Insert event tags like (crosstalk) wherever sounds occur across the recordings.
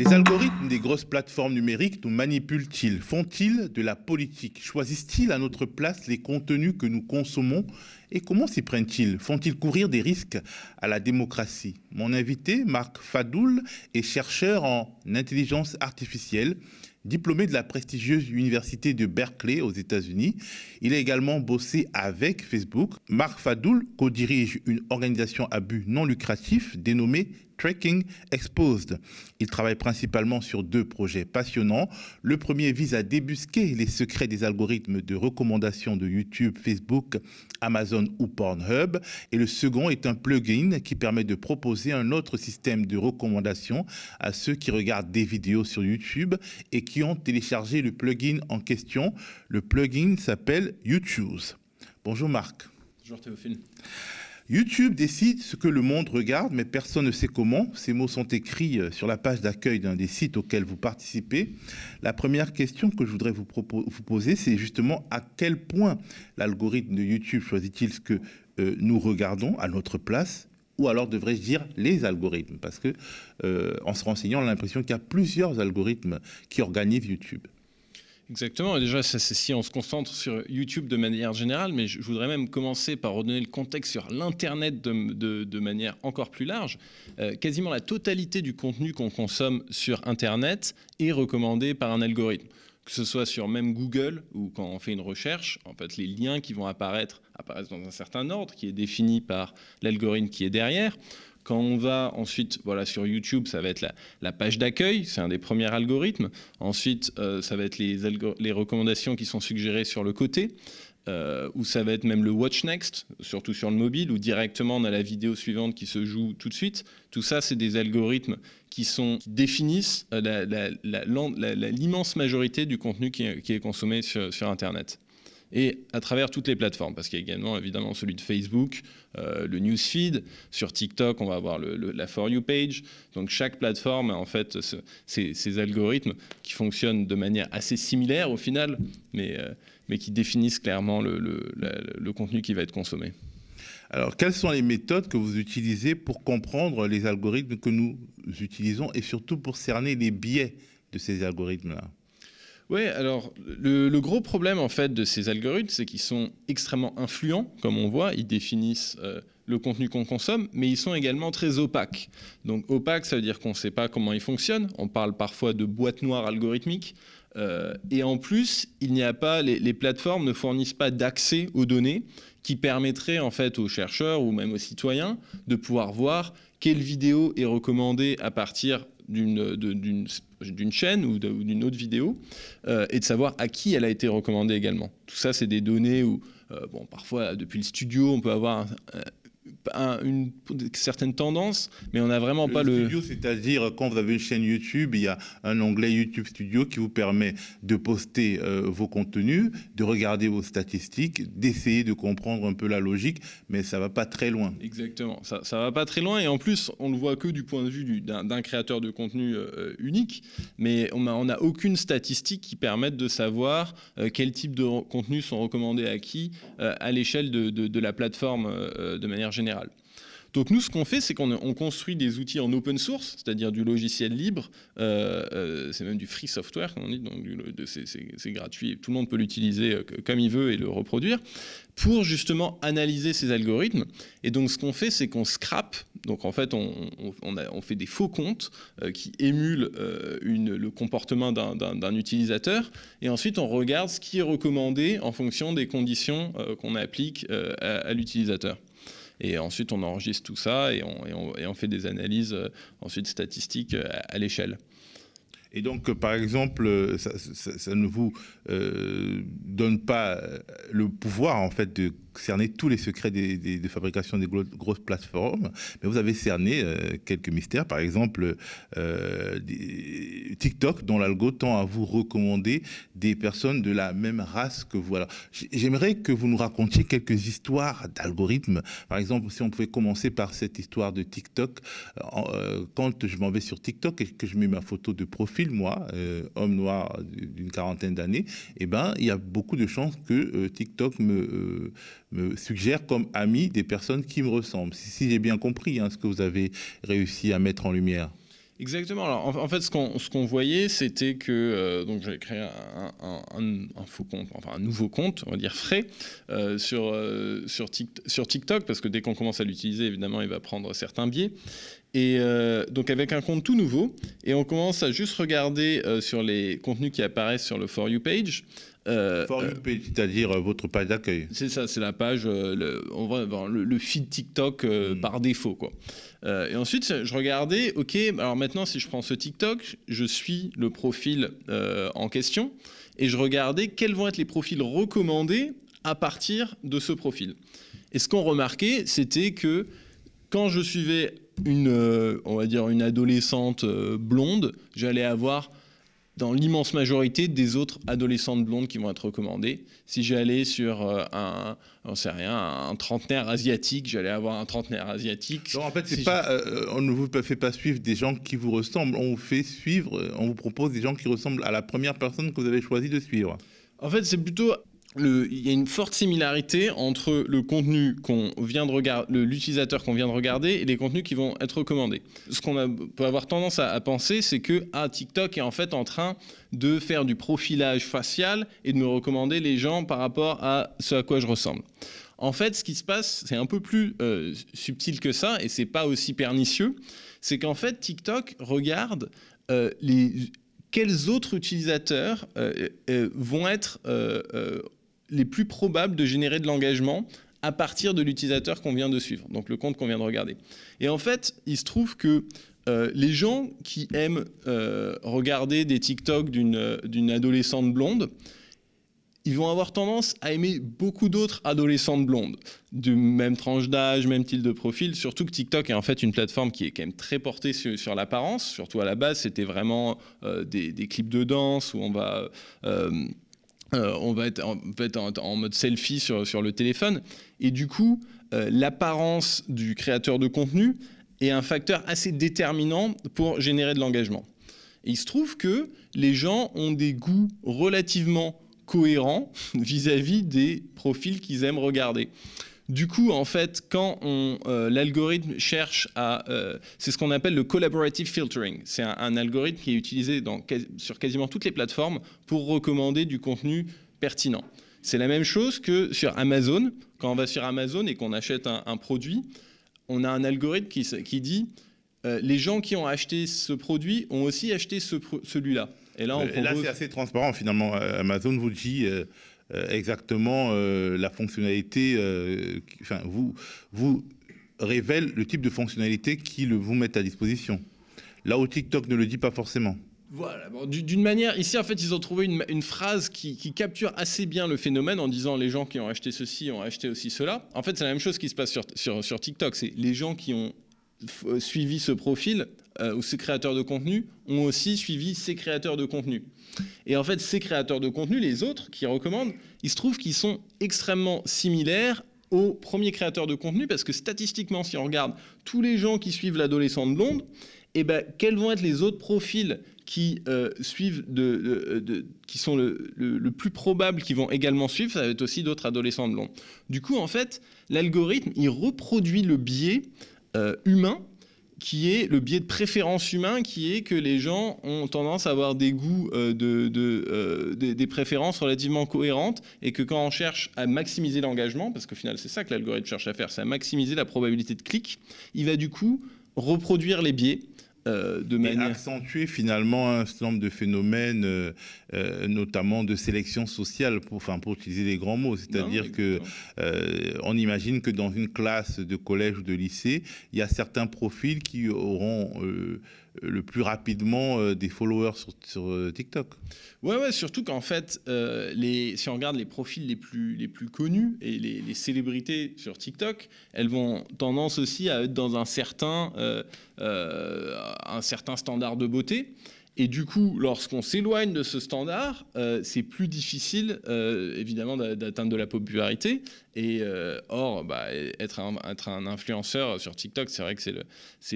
Les algorithmes des grosses plateformes numériques nous manipulent-ils Font-ils de la politique Choisissent-ils à notre place les contenus que nous consommons Et comment s'y prennent-ils Font-ils courir des risques à la démocratie Mon invité, Marc Fadoul, est chercheur en intelligence artificielle. Diplômé de la prestigieuse université de Berkeley aux États-Unis, il a également bossé avec Facebook. Marc Fadoul co-dirige une organisation à but non lucratif dénommée Tracking Exposed. Il travaille principalement sur deux projets passionnants. Le premier vise à débusquer les secrets des algorithmes de recommandation de YouTube, Facebook, Amazon ou Pornhub. Et le second est un plugin qui permet de proposer un autre système de recommandation à ceux qui regardent des vidéos sur YouTube et qui ont téléchargé le plugin en question. Le plugin s'appelle YouTube. Bonjour Marc. Bonjour Théophile. YouTube décide ce que le monde regarde, mais personne ne sait comment. Ces mots sont écrits euh, sur la page d'accueil d'un des sites auxquels vous participez. La première question que je voudrais vous, poser, c'est justement à quel point l'algorithme de YouTube choisit-il ce que euh, nous regardons à notre place ou alors devrais-je dire les algorithmes Parce que euh, en se renseignant, on a l'impression qu'il y a plusieurs algorithmes qui organisent YouTube. Exactement. Et déjà, ça, si on se concentre sur YouTube de manière générale, mais je voudrais même commencer par redonner le contexte sur l'Internet de, manière encore plus large. Euh, quasiment la totalité du contenu qu'on consomme sur Internet est recommandé par un algorithme que ce soit sur même Google ou quand on fait une recherche, en fait, les liens qui vont apparaître apparaissent dans un certain ordre qui est défini par l'algorithme qui est derrière. Quand on va ensuite, voilà, sur YouTube, ça va être la, page d'accueil, c'est un des premiers algorithmes. Ensuite, euh, ça va être les, recommandations qui sont suggérées sur le côté. Euh, ou ça va être même le Watch Next, surtout sur le mobile, où directement on a la vidéo suivante qui se joue tout de suite. Tout ça, c'est des algorithmes qui, définissent euh, l'immense majorité du contenu qui, est consommé sur Internet et à travers toutes les plateformes, parce qu'il y a également évidemment celui de Facebook, euh, le newsfeed, sur TikTok on va avoir la For You page, donc chaque plateforme a en fait ces, algorithmes qui fonctionnent de manière assez similaire au final, mais, euh, mais qui définissent clairement le, le contenu qui va être consommé. Alors, quelles sont les méthodes que vous utilisez pour comprendre les algorithmes que nous utilisons et surtout pour cerner les biais de ces algorithmes-là oui, alors le, gros problème en fait de ces algorithmes, c'est qu'ils sont extrêmement influents, comme on voit, ils définissent euh, le contenu qu'on consomme, mais ils sont également très opaques. Donc opaque, ça veut dire qu'on ne sait pas comment ils fonctionnent. On parle parfois de boîte noire algorithmique. Euh, et en plus, il n'y a pas, les, plateformes ne fournissent pas d'accès aux données qui permettraient en fait aux chercheurs ou même aux citoyens de pouvoir voir quelle vidéo est recommandée à partir d'une chaîne ou d'une autre vidéo euh, et de savoir à qui elle a été recommandée également. Tout ça, c'est des données où, euh, bon, parfois, depuis le studio, on peut avoir une, certaine tendance mais on n'a vraiment pas le. Studio, c'est-à-dire quand vous avez une chaîne YouTube, il y a un onglet YouTube Studio qui vous permet de poster euh, vos contenus, de regarder vos statistiques, d'essayer de comprendre un peu la logique, mais ça va pas très loin. Exactement, ça, ça va pas très loin, et en plus, on le voit que du point de vue d'un créateur de contenu euh, euh, unique, mais on n'a a aucune statistique qui permette de savoir quel type de contenus sont recommandés à qui à l'échelle de, de, la plateforme de manière général. Donc nous, ce qu'on fait, c'est qu'on construit des outils en open source, c'est-à-dire du logiciel libre, euh, euh, c'est même du free software, on dit, donc c'est gratuit, tout le monde peut l'utiliser euh, comme il veut et le reproduire, pour justement analyser ces algorithmes. Et donc ce qu'on fait, c'est qu'on scrape, donc en fait on, on fait des faux comptes qui émulent une, le comportement d'un utilisateur, et ensuite on regarde ce qui est recommandé en fonction des conditions qu'on applique à l'utilisateur. Et ensuite, on enregistre tout ça et on, on, fait des analyses euh, ensuite statistiques euh, à, l'échelle. Et donc, euh, par exemple, ça, ne vous donne pas le pouvoir, en fait, de cerner tous les secrets des, des, de fabrication des grosses plateformes, mais vous avez cerné euh, quelques mystères. Par exemple, euh, TikTok, dont l'algo tend à vous recommander des personnes de la même race que vous. j'aimerais que vous nous racontiez quelques histoires d'algorithmes. Par exemple, si on pouvait commencer par cette histoire de TikTok. Euh, quand je m'en vais sur TikTok et que je mets ma photo de profil, moi, homme noir d'une quarantaine d'années, eh ben, il y a beaucoup de chances que TikTok me me suggère comme ami des personnes qui me ressemblent. Si, j'ai bien compris hein, ce que vous avez réussi à mettre en lumière. Exactement. Alors, en, fait, ce qu'on voyait, c'était que euh, donc j'avais créé un, un, faux compte, enfin un nouveau compte, on va dire frais, euh, sur, euh, sur, TikTok, sur TikTok, parce que dès qu'on commence à l'utiliser, évidemment, il va prendre certains biais. Et donc avec un compte tout nouveau, et on commence à juste regarder sur les contenus qui apparaissent sur le For You page, euh, euh c'est-à-dire euh, votre page d'accueil. C'est ça, c'est la page, euh, le, on le, feed TikTok hmm. par défaut. quoi. et ensuite, je regardais, ok, alors maintenant, si je prends ce TikTok, je suis le profil en question et je regardais quels vont être les profils recommandés à partir de ce profil. Et ce qu'on remarquait, c'était que quand je suivais une, on va dire, une adolescente blonde, j'allais avoir dans l'immense majorité des autres adolescentes blondes qui vont être recommandées. Si j'allais sur euh, un, on sait rien, un trentenaire asiatique, j'allais avoir un trentenaire asiatique. en fait, pas, euh, on ne vous fait pas suivre des gens qui vous ressemblent, on vous fait suivre, on vous propose des gens qui ressemblent à la première personne que vous avez choisi de suivre. En fait, c'est plutôt il y a une forte similarité entre le contenu qu'on vient de regarder, l'utilisateur qu'on vient de regarder et les contenus qui vont être recommandés. Ce qu'on peut avoir tendance à, penser, c'est que ah, TikTok est en fait en train de faire du profilage facial et de me recommander les gens par rapport à ce à quoi je ressemble. En fait, ce qui se passe, c'est un peu plus euh, subtil que ça et c'est pas aussi pernicieux. C'est qu'en fait, TikTok regarde euh, les, quels autres utilisateurs euh, vont être les plus probables de générer de l'engagement à partir de l'utilisateur qu'on vient de suivre, donc le compte qu'on vient de regarder. Et en fait, il se trouve que euh, les gens qui aiment euh, regarder des TikTok euh, d'une adolescente blonde, ils vont avoir tendance à aimer beaucoup d'autres adolescentes blondes, du même tranche d'âge, même type de profil, surtout que TikTok est en fait une plateforme qui est quand même très portée sur, l'apparence, surtout à la base c'était vraiment des, clips de danse où on va... Euh, on va être, en, mode selfie sur, le téléphone. Et du coup, euh, l'apparence du créateur de contenu est un facteur assez déterminant pour générer de l'engagement. il se trouve que les gens ont des goûts relativement cohérents vis à -vis des profils qu'ils aiment regarder. Du coup, en fait, quand euh, l'algorithme cherche à... Euh, c'est ce qu'on appelle le collaborative filtering. C'est un, algorithme qui est utilisé dans, sur quasiment toutes les plateformes pour recommander du contenu pertinent. C'est la même chose que sur Amazon. Quand on va sur Amazon et qu'on achète un, produit, on a un algorithme qui, qui dit euh, les gens qui ont acheté ce produit ont aussi acheté ce, celui-là. Et là, on là c'est assez transparent finalement. Amazon vous dit euh, exactement euh, la fonctionnalité, euh, enfin, vous, vous révèle le type de fonctionnalité qu'ils vous mettent à disposition. Là où TikTok ne le dit pas forcément. Voilà, d'une manière, ici en fait ils ont trouvé une, une phrase qui, qui, capture assez bien le phénomène en disant les gens qui ont acheté ceci ont acheté aussi cela. En fait c'est la même chose qui se passe sur, sur, sur TikTok, c'est les gens qui ont suivi ce profil euh, ou ces créateurs de contenu ont aussi suivi ces créateurs de contenu. Et en fait, ces créateurs de contenu, les autres qui recommandent, il se trouve qu'ils sont extrêmement similaires aux premiers créateurs de contenu parce que statistiquement, si on regarde tous les gens qui suivent l'adolescente blonde, eh ben, quels vont être les autres profils qui euh, suivent de, qui sont le, le, plus probable qui vont également suivre, ça va être aussi d'autres adolescents de Du coup, en fait, l'algorithme, il reproduit le biais euh, humain qui est le biais de préférence humain, qui est que les gens ont tendance à avoir des goûts, euh, de, euh, des, préférences relativement cohérentes, et que quand on cherche à maximiser l'engagement, parce qu'au final c'est ça que l'algorithme cherche à faire, c'est à maximiser la probabilité de clic, il va du coup reproduire les biais euh, de accentuer finalement un certain nombre de phénomènes, euh, euh, notamment de sélection sociale, pour, enfin, pour utiliser les grands mots. C'est-à-dire que hein. on imagine que dans une classe de collège ou de lycée, il y a certains profils qui auront le plus rapidement euh, des followers sur, euh, TikTok. Ouais, ouais, surtout qu'en fait, euh, si on regarde les profils les plus, les plus connus et les, célébrités sur TikTok, elles vont tendance aussi à être dans un certain, un certain standard de beauté. Et du coup, lorsqu'on s'éloigne de ce standard, euh, c'est plus difficile, euh, évidemment, d'atteindre de la popularité. Et euh, or, bah, être, un, influenceur sur TikTok, c'est vrai que c'est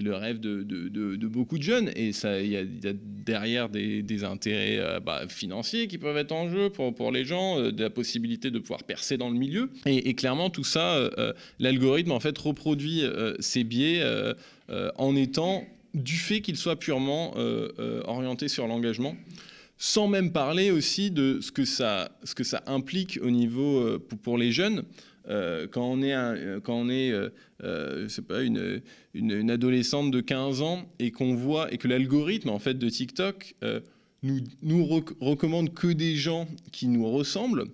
le, le, rêve de, beaucoup de jeunes. Et il y, a derrière des, intérêts bah, financiers qui peuvent être en jeu pour, pour les gens, de la possibilité de pouvoir percer dans le milieu. Et, et clairement, tout ça, l'algorithme, en fait, reproduit ces biais en étant du fait qu'il soit purement euh, euh, orienté sur l'engagement sans même parler aussi de ce que ça, ce que ça implique au niveau euh, pour, les jeunes. quand on est, un, quand on est pas, une, adolescente de 15 ans et qu'on voit et que l'algorithme en fait de TikTok nous, nous recommande que des gens qui nous ressemblent,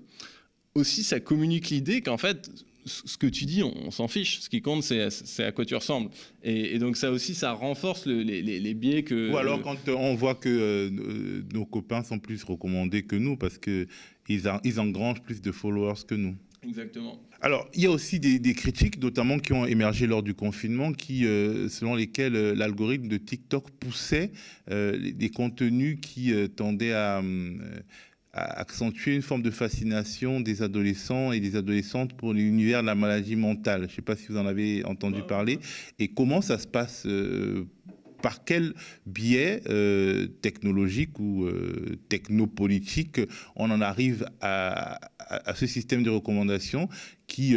aussi ça communique l'idée qu'en fait ce que tu dis, on, s'en fiche. Ce qui compte, c'est à quoi tu ressembles. Et, donc ça aussi, ça renforce les, biais que... Ou alors quand on voit que euh, nos copains sont plus recommandés que nous parce qu'ils ils engrangent plus de followers que nous. Exactement. Alors, il y a aussi des, critiques, notamment qui ont émergé lors du confinement, qui, euh, selon lesquelles euh, l'algorithme de TikTok poussait des contenus qui tendaient à accentuer une forme de fascination des adolescents et des adolescentes pour l'univers de la maladie mentale. Je ne sais pas si vous en avez entendu parler. Et comment ça se passe euh, par quel biais euh, technologique ou euh, technopolitique on en arrive à, ce système de recommandations qui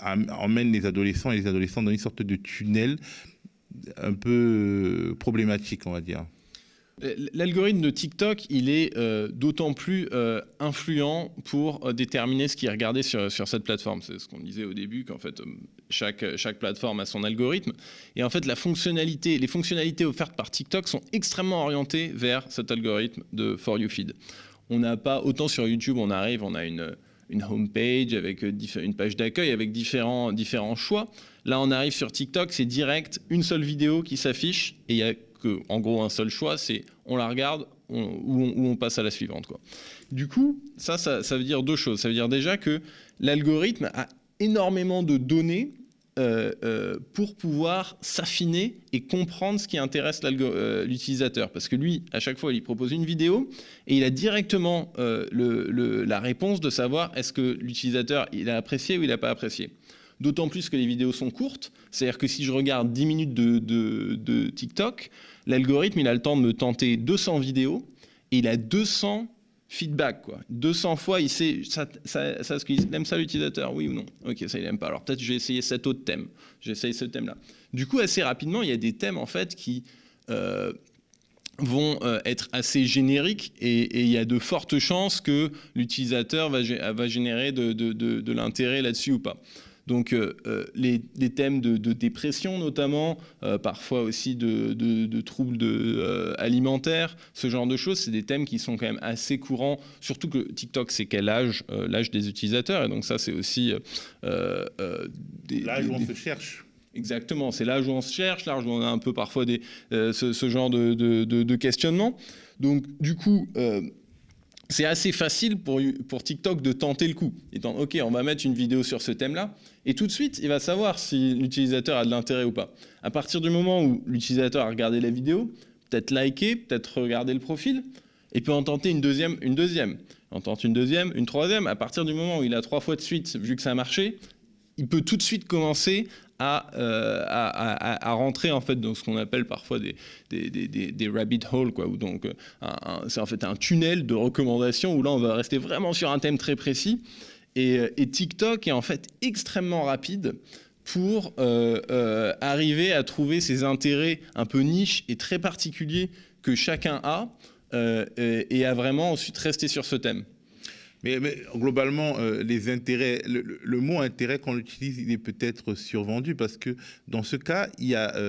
emmène les adolescents et les adolescentes dans une sorte de tunnel un peu problématique, on va dire. L'algorithme de TikTok, il est euh, d'autant plus euh, influent pour euh, déterminer ce qui est regardé sur, cette plateforme. C'est ce qu'on disait au début, qu'en fait, chaque, chaque plateforme a son algorithme. Et en fait, la fonctionnalité, les fonctionnalités offertes par TikTok sont extrêmement orientées vers cet algorithme de For You Feed. On n'a pas, autant sur YouTube, on arrive, on a une une homepage, avec euh, une page d'accueil, avec différents, différents choix. Là, on arrive sur TikTok, c'est direct, une seule vidéo qui s'affiche, et il n'y a que, en gros un seul choix, c'est on la regarde ou, on, passe à la suivante. Quoi. Du coup, ça, ça veut dire deux choses. Ça veut dire déjà que l'algorithme a énormément de données euh, euh, pour pouvoir s'affiner et comprendre ce qui intéresse euh, l'utilisateur. Parce que lui, à chaque fois, il propose une vidéo et il a directement la réponse de savoir est-ce que l'utilisateur il a apprécié ou il n'a pas apprécié. D'autant plus que les vidéos sont courtes, c'est-à-dire que si je regarde 10 minutes de, de TikTok, l'algorithme il a le temps de me tenter 200 vidéos et il a 200 feedback, quoi. 200 fois, il sait, ça, ça, ça ce qu'il aime ça l'utilisateur, oui ou non. Ok, ça il aime pas. Alors peut-être j'ai essayé cet autre thème, j'essaye ce thème-là. Du coup, assez rapidement, il y a des thèmes en fait qui euh, vont euh, être assez génériques et, il y a de fortes chances que l'utilisateur va, va, générer de, de, de, de l'intérêt là-dessus ou pas. Donc euh, euh, les, thèmes de, dépression notamment, euh, parfois aussi de, de troubles alimentaires, ce genre de choses, c'est des thèmes qui sont quand même assez courants, surtout que TikTok, c'est quel âge L'âge des utilisateurs. Et donc ça, c'est aussi... L'âge où on se cherche. Exactement, c'est l'âge où on se cherche, l'âge où on a un peu parfois des, ce, genre de, questionnements. questionnement. Donc, du coup, c'est assez facile pour, TikTok de tenter le coup. Étant, OK, on va mettre une vidéo sur ce thème-là, et tout de suite, il va savoir si l'utilisateur a de l'intérêt ou pas. À partir du moment où l'utilisateur a regardé la vidéo, peut-être liké, peut-être regardé le profil, il peut en tenter une deuxième, une deuxième. en tente une deuxième, une troisième. À partir du moment où il a trois fois de suite vu que ça a marché, il peut tout de suite commencer euh, à, rentrer en fait dans ce qu'on appelle parfois des, des, rabbit holes, quoi, où donc euh, c'est en fait un tunnel de recommandations où là on va rester vraiment sur un thème très précis. Et, euh, et TikTok est en fait extrêmement rapide pour arriver à trouver ces intérêts un peu niches et très particuliers que chacun a et, et à vraiment ensuite rester sur ce thème. Mais, globalement, euh, les intérêts, le, mot intérêt qu'on utilise, il est peut-être survendu parce que dans ce cas, il y a euh,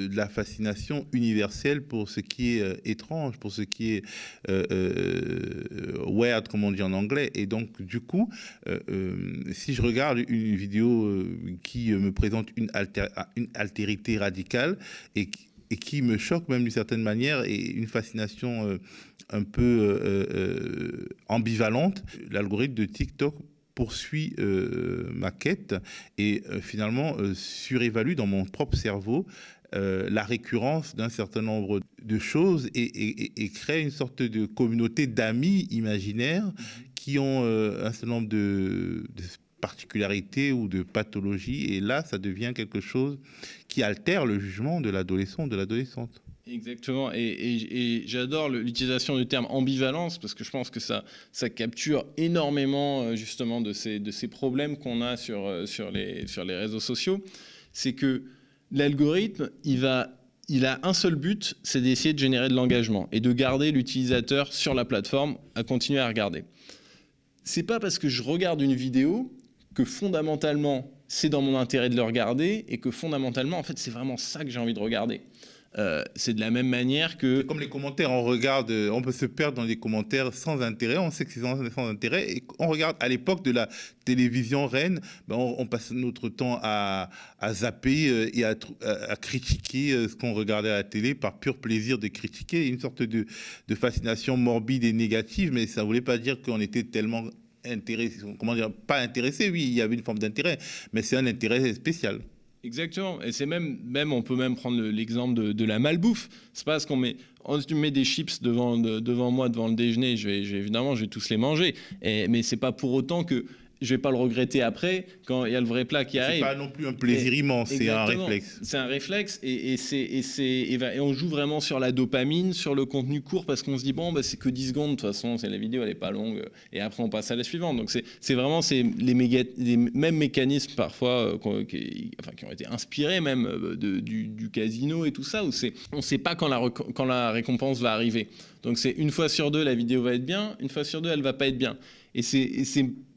euh, de la fascination universelle pour ce qui est étrange, pour ce qui est weird, comme on dit en anglais. Et donc, du coup, si je regarde une vidéo qui me présente une, une altérité radicale et et qui me choque même d'une certaine manière et une fascination euh, un peu euh, euh, ambivalente. L'algorithme de TikTok poursuit ma quête et finalement surévalue dans mon propre cerveau la récurrence d'un certain nombre de choses et, crée une sorte de communauté d'amis imaginaires qui ont un certain nombre de, de particularités ou de pathologies. Et là, ça devient quelque chose qui altère le jugement de l'adolescent ou de l'adolescente. Exactement, et, j'adore l'utilisation du terme ambivalence parce que je pense que ça, ça capture énormément euh, justement de ces, de ces problèmes qu'on a sur, euh, sur, les, sur les réseaux sociaux. C'est que l'algorithme, il, il a un seul but, c'est d'essayer de générer de l'engagement et de garder l'utilisateur sur la plateforme à continuer à regarder. C'est pas parce que je regarde une vidéo que fondamentalement c'est dans mon intérêt de le regarder et que fondamentalement, en fait, c'est vraiment ça que j'ai envie de regarder. Euh, c'est de la même manière que... Comme les commentaires, on regarde, euh, on peut se perdre dans les commentaires sans intérêt, on sait que c'est sans, intérêt, et on regarde à l'époque de la télévision reine, ben, on, passe notre temps à, à zapper euh, et à, à, critiquer ce qu'on regardait à la télé par pur plaisir de critiquer, une sorte de, de fascination morbide et négative, mais ça ne voulait pas dire qu'on était tellement intéressé, comment dire, pas intéressé, oui, il y avait une forme d'intérêt, mais c'est un intérêt spécial. Exactement, et c'est même, même, on peut même prendre l'exemple de, la malbouffe. C'est pas parce qu'on met, on oh, met des chips devant, devant moi, devant le déjeuner, je vais, évidemment, je vais tous les manger. Et, mais c'est pas pour autant que je vais pas le regretter après quand il y a le vrai plat qui arrive. C'est pas non plus un plaisir immense, c'est un réflexe. C'est un réflexe et, et c'est et, on joue vraiment sur la dopamine, sur le contenu court parce qu'on se dit bon bah, c'est que 10 secondes de toute façon, c'est la vidéo elle est pas longue et après on passe à la suivante. Donc c'est vraiment c'est les, mêmes mécanismes parfois euh, qui, ont été inspirés même euh, du, casino et tout ça où c'est on sait pas quand la quand la récompense va arriver. Donc c'est une fois sur deux la vidéo va être bien, une fois sur deux elle va pas être bien. Et c'est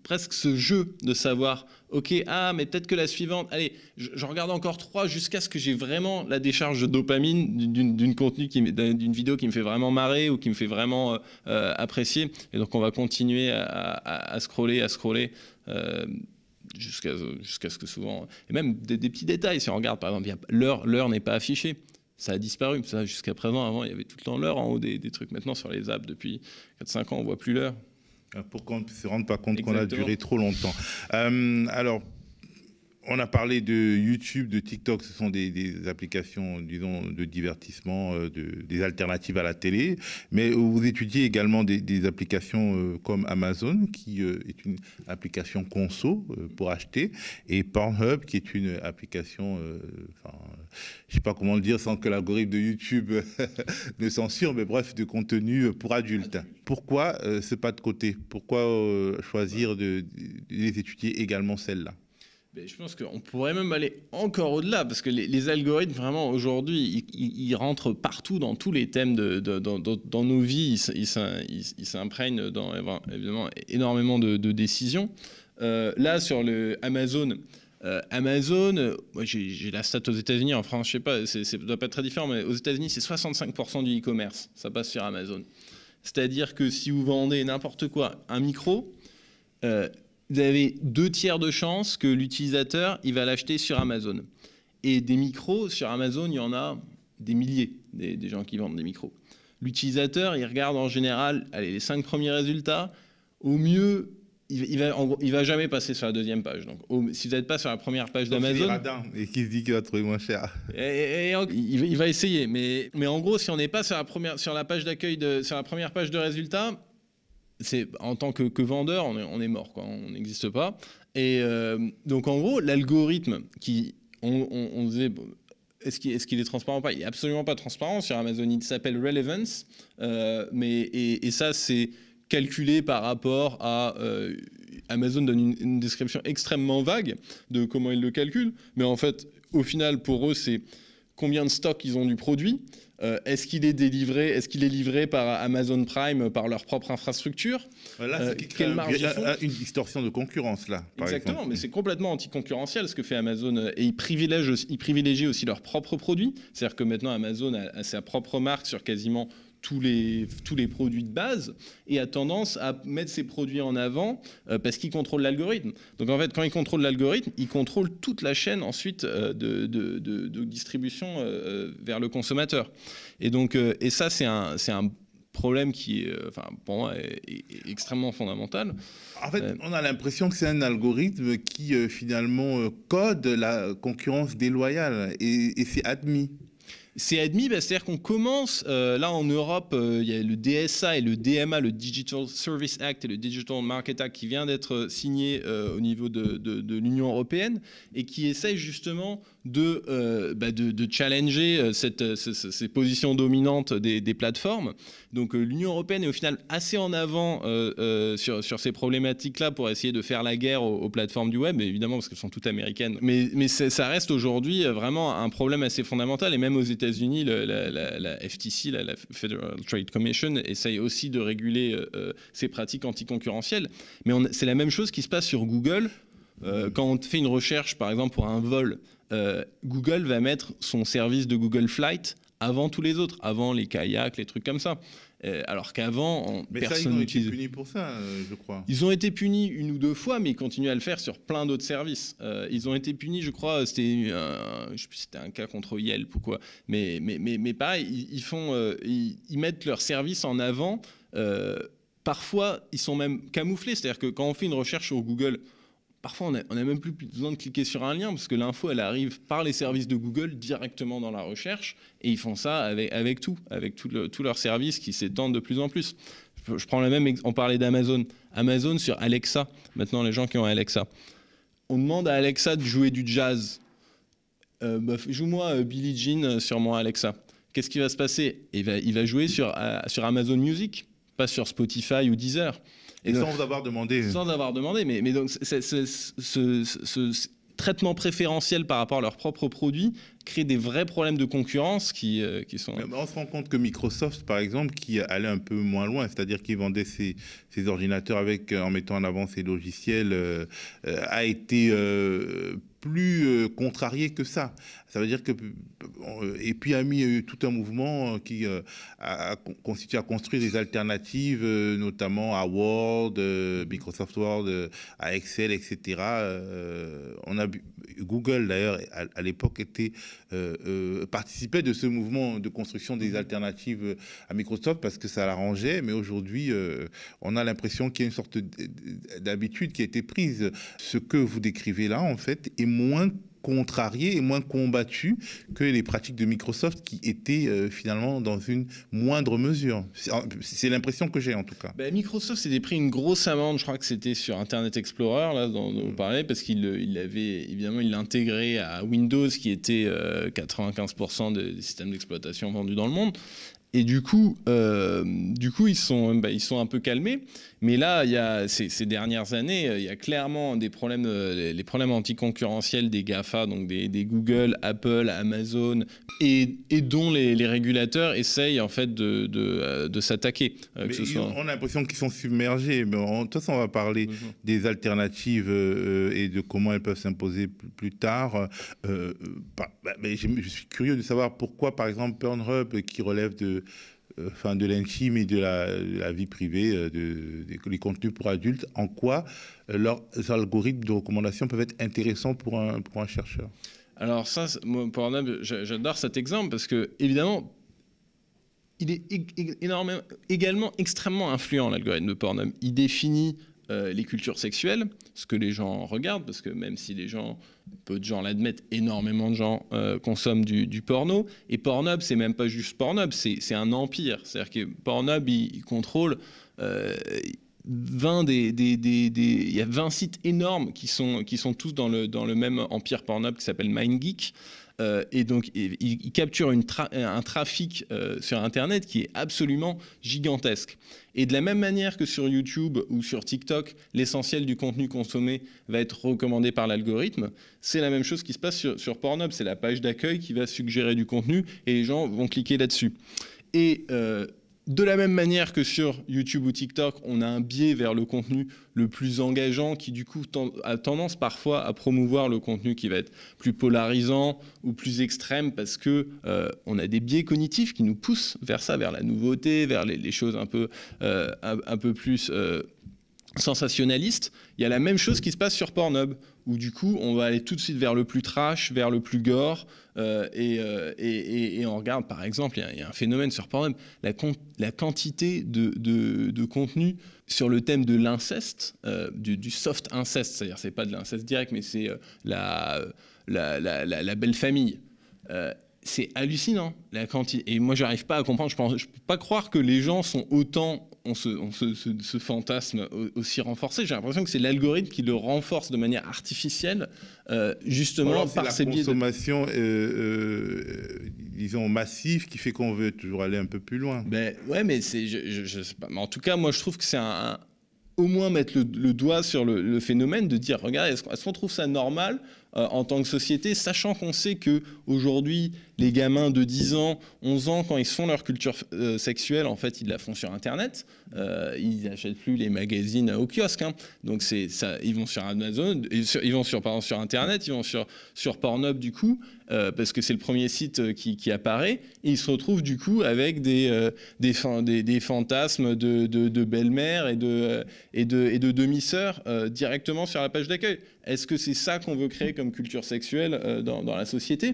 presque ce jeu de savoir, ok, ah, mais peut-être que la suivante, allez, je regarde encore trois jusqu'à ce que j'ai vraiment la décharge de dopamine d'une contenu d'une vidéo qui me fait vraiment marrer ou qui me fait vraiment euh, euh, apprécier. Et donc on va continuer à, scroller, à scroller. Euh, jusqu'à ce que souvent... Et même des, petits détails, si on regarde, par exemple, l'heure n'est pas affichée ça a disparu. Jusqu'à présent, avant, il y avait tout le temps l'heure en haut des, trucs. Maintenant, sur les apps, depuis 4-5 ans, on voit plus l'heure. Pour qu'on ne se rende pas compte qu'on a duré trop longtemps. Euh, alors, on a parlé de YouTube, de TikTok, ce sont des, applications, disons, de divertissement, euh, des alternatives à la télé. Mais vous étudiez également des, applications euh, comme Amazon, qui euh, est une application conso pour acheter, et Pornhub, qui est une application, je ne sais pas comment le dire sans que l'algorithme de YouTube ne (laughs) censure, mais bref, de contenu pour adultes. Pourquoi ce pas de côté Pourquoi choisir de les étudier également celles-là je pense qu'on pourrait même aller encore au-delà, parce que les, algorithmes, vraiment, aujourd'hui, ils, rentrent partout dans tous les thèmes de, dans, nos vies. Ils, s'imprègnent dans, évidemment, énormément de, décisions. Euh, là, sur le Amazon, euh, Amazon, j'ai la stat aux États-Unis, en France, je sais pas, ça doit pas être très différent, mais aux États-Unis, c'est 65% du e-commerce, ça passe sur Amazon. C'est-à-dire que si vous vendez n'importe quoi, un micro, euh, vous avez deux tiers de chances que l'utilisateur, il va l'acheter sur Amazon. Et des micros, sur Amazon, il y en a des milliers, des, gens qui vendent des micros. L'utilisateur, il regarde en général allez, les cinq premiers résultats. Au mieux, il, va, en il va jamais passer sur la deuxième page. Donc, si vous n'êtes pas sur la première page d'Amazon. Et qui se dit qu'il va trouver moins cher. il, va essayer. Mais, mais en gros, si on n'est pas sur la, première, sur la page d'accueil, sur la première page de résultats, en tant que, vendeur, on est, mort, on n'existe pas. Et euh, donc en gros, l'algorithme qui, on, disait, est-ce qu'il est, transparent ou pas Il n'est absolument pas transparent sur Amazon. Il s'appelle Relevance, euh, mais et, ça c'est calculé par rapport à euh, Amazon donne une, une description extrêmement vague de comment ils le calculent, mais en fait, au final, pour eux, c'est combien de stocks ils ont du produit, euh, est-ce qu'il est délivré, est-ce qu'il est livré par Amazon Prime, par leur propre infrastructure Là, euh, une distorsion de concurrence là. Exactement, mais c'est complètement anticoncurrentiel ce que fait Amazon euh, et ils privilégient, aussi leurs propres produits. C'est-à-dire que maintenant Amazon a sa propre marque sur quasiment tous les, tous les produits de base et a tendance à mettre ses produits en avant euh, parce qu'il contrôle l'algorithme. Donc en fait, quand il contrôle l'algorithme, il contrôle toute la chaîne ensuite euh, de, de, de, distribution euh, vers le consommateur. Et donc, et ça, c'est un, c'est un problème qui, enfin, pour moi, est, extrêmement fondamental. En fait, on a l'impression que c'est un algorithme qui finalement code la concurrence déloyale et, et c'est admis c'est admis, bah, c'est-à-dire qu'on commence, euh, là en Europe, euh, il y a le DSA et le DMA, le Digital Service Act et le Digital Market Act qui vient d'être euh, signé au niveau de, l'Union européenne et qui essaye justement de, bah, de, challenger cette, ces, positions dominantes des, plateformes. Donc l'Union européenne est au final assez en avant sur, ces problématiques-là pour essayer de faire la guerre aux, plateformes du web, évidemment parce qu'elles sont toutes américaines. Mais, mais ça reste aujourd'hui vraiment un problème assez fondamental et même aux États États-Unis, la, la, FTC, la, Federal Trade Commission, essaye aussi de réguler ces euh, euh, pratiques anticoncurrentielles. Mais c'est la même chose qui se passe sur Google. Euh, quand on fait une recherche, par exemple, pour un vol, Google va mettre son service de Google Flight avant tous les autres, avant les kayaks, les trucs comme ça. Euh, alors qu'avant, personne ça, ils ont été punis pour ça, euh, je crois. Ils ont été punis une ou deux fois, mais ils continuent à le faire sur plein d'autres services. Euh, ils ont été punis, je crois, c'était un, un cas contre Yelp ou quoi. Mais mais mais, pareil, ils, font, ils, mettent leurs services en avant. parfois, ils sont même camouflés, c'est-à-dire que quand on fait une recherche sur Google. Parfois, on n'a même plus besoin de cliquer sur un lien parce que l'info, elle arrive par les services de Google directement dans la recherche et ils font ça avec, tout, avec tous leurs services qui s'étendent de plus en plus. Je, prends le même, on parlait d'Amazon. Amazon sur Alexa, maintenant les gens qui ont Alexa. On demande à Alexa de jouer du jazz. Euh, bah, joue-moi euh, Billie Jean euh, sur mon Alexa. Qu'est-ce qui va se passer il va, eh ben, il va, jouer sur, sur Amazon Music, pas sur Spotify ou Deezer sans avoir demandé. Sans avoir demandé, mais, mais donc ce traitement préférentiel par rapport à leurs propres produits crée des vrais problèmes de concurrence qui, euh, sont... On se rend compte que Microsoft, par exemple, qui allait un peu moins loin, c'est-à-dire qui vendait ses, ordinateurs avec, euh, en mettant en avant ses logiciels, euh, a été plus euh, contrarié que ça. Ça veut dire que euh, et puis a mis tout un mouvement euh, qui a constitué à construire des alternatives, notamment à Word, Microsoft Word, à Excel, etc. On a Google d'ailleurs à, l'époque était euh, euh, participait de ce mouvement de construction des mhm. alternatives à Microsoft parce que ça l'arrangeait, mais aujourd'hui euh, on a l'impression qu'il y a une sorte d'habitude qui a été prise. Ce que vous décrivez là en fait est moins contrarié et moins combattu que les pratiques de Microsoft qui étaient euh, finalement dans une moindre mesure. C'est l'impression que j'ai en tout cas. Ben, Microsoft s'était pris une grosse amende, je crois que c'était sur Internet Explorer, là dont, on mm. parlait, parce qu'il euh, l'avait évidemment il intégré à Windows qui était 95% euh, des systèmes d'exploitation vendus dans le monde. Et du coup, du coup ils, sont, ben, ils sont un peu calmés. Mais là, il y a, ces, dernières années, euh, il y a clairement des problèmes, euh, les problèmes anticoncurrentiels des GAFA, donc des, Google, Apple, Amazon, et, dont les, régulateurs essayent en fait de, euh, s'attaquer. On a l'impression qu'ils sont submergés, mais de toute façon, on va parler mhm. des alternatives et de comment elles peuvent s'imposer plus, tard. Bah, mais je suis curieux de savoir pourquoi, par exemple, Pornhub, qui relève de euh, de l'intime et de la, vie privée, euh, de, les contenus pour adultes, en quoi euh, leurs algorithmes de recommandation peuvent être intéressants pour un, pour un chercheur Alors ça, moi, Pornhub, j'adore cet exemple parce que, évidemment, il est également extrêmement influent, l'algorithme de Pornhub. Il définit euh, les cultures sexuelles, ce que les gens regardent, parce que même si les gens, peu de gens l'admettent, énormément de gens euh, consomment du, porno. Et Pornhub, c'est même pas juste Pornhub, c'est un empire. C'est-à-dire que Pornhub, il, contrôle. 20 euh, 20 sites énormes qui sont, qui sont tous dans le, dans le même empire Pornhub qui s'appelle MindGeek. Euh, et donc, il capture un trafic euh, sur Internet qui est absolument gigantesque. Et de la même manière que sur YouTube ou sur TikTok, l'essentiel du contenu consommé va être recommandé par l'algorithme, c'est la même chose qui se passe sur, Pornhub. C'est la page d'accueil qui va suggérer du contenu et les gens vont cliquer là-dessus. Et euh, de la même manière que sur YouTube ou TikTok, on a un biais vers le contenu le plus engageant qui du coup a tendance parfois à promouvoir le contenu qui va être plus polarisant ou plus extrême parce que euh, on a des biais cognitifs qui nous poussent vers ça, vers la nouveauté, vers les, choses un peu, euh, un, peu plus euh, sensationnaliste, il y a la même chose qui se passe sur Pornhub, où du coup on va aller tout de suite vers le plus trash, vers le plus gore, euh, euh, et, on regarde par exemple, il y, a un phénomène sur Pornhub, la, la quantité de, contenu sur le thème de l'inceste, euh, du, soft incest, c'est-à-dire c'est pas de l'inceste direct, mais c'est la, la, belle famille c'est hallucinant la quantité. Et moi, j'arrive pas à comprendre. Je ne je peux pas croire que les gens sont autant on se, ce, fantasme aussi renforcé. J'ai l'impression que c'est l'algorithme qui le renforce de manière artificielle, euh, justement par ces biais. consommation, euh, euh, disons, massive qui fait qu'on veut toujours aller un peu plus loin. Ben, ouais, mais c'est, je, sais pas. en tout cas, moi, je trouve que c'est un, au moins mettre le, doigt sur le, phénomène de dire, regarde, est-ce qu'on trouve ça normal en tant que société, sachant qu'on sait que aujourd'hui les gamins de 10 ans, 11 ans, quand ils font leur culture euh, sexuelle, en fait, ils la font sur Internet. Euh, ils n'achètent plus les magazines au kiosque. Hein. Donc ça, ils vont sur Amazon, ils, ils vont sur, Internet, ils vont sur, sur Pornhub du coup, euh, parce que c'est le premier site qui, apparaît. ils se retrouvent du coup avec des, fantasmes de, belles-mères et de, demi-sœur directement sur la page d'accueil. Est-ce que c'est ça qu'on veut créer comme culture sexuelle dans la société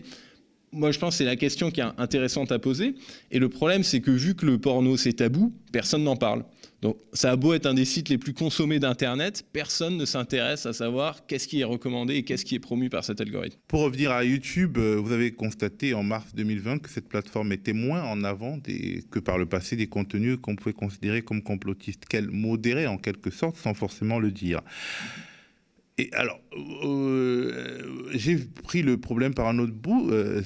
moi, je pense que c'est la question qui est intéressante à poser. Et le problème, c'est que vu que le porno, c'est tabou, personne n'en parle. Donc, ça a beau être un des sites les plus consommés d'Internet, personne ne s'intéresse à savoir qu'est-ce qui est recommandé et qu'est-ce qui est promu par cet algorithme. Pour revenir à YouTube, euh, vous avez constaté en mars 2020 que cette plateforme était moins en avant des, que par le passé des contenus qu'on pouvait considérer comme complotistes, qu'elle modérait en quelque sorte sans forcément le dire alors, euh, euh, j'ai pris le problème par un autre bout euh,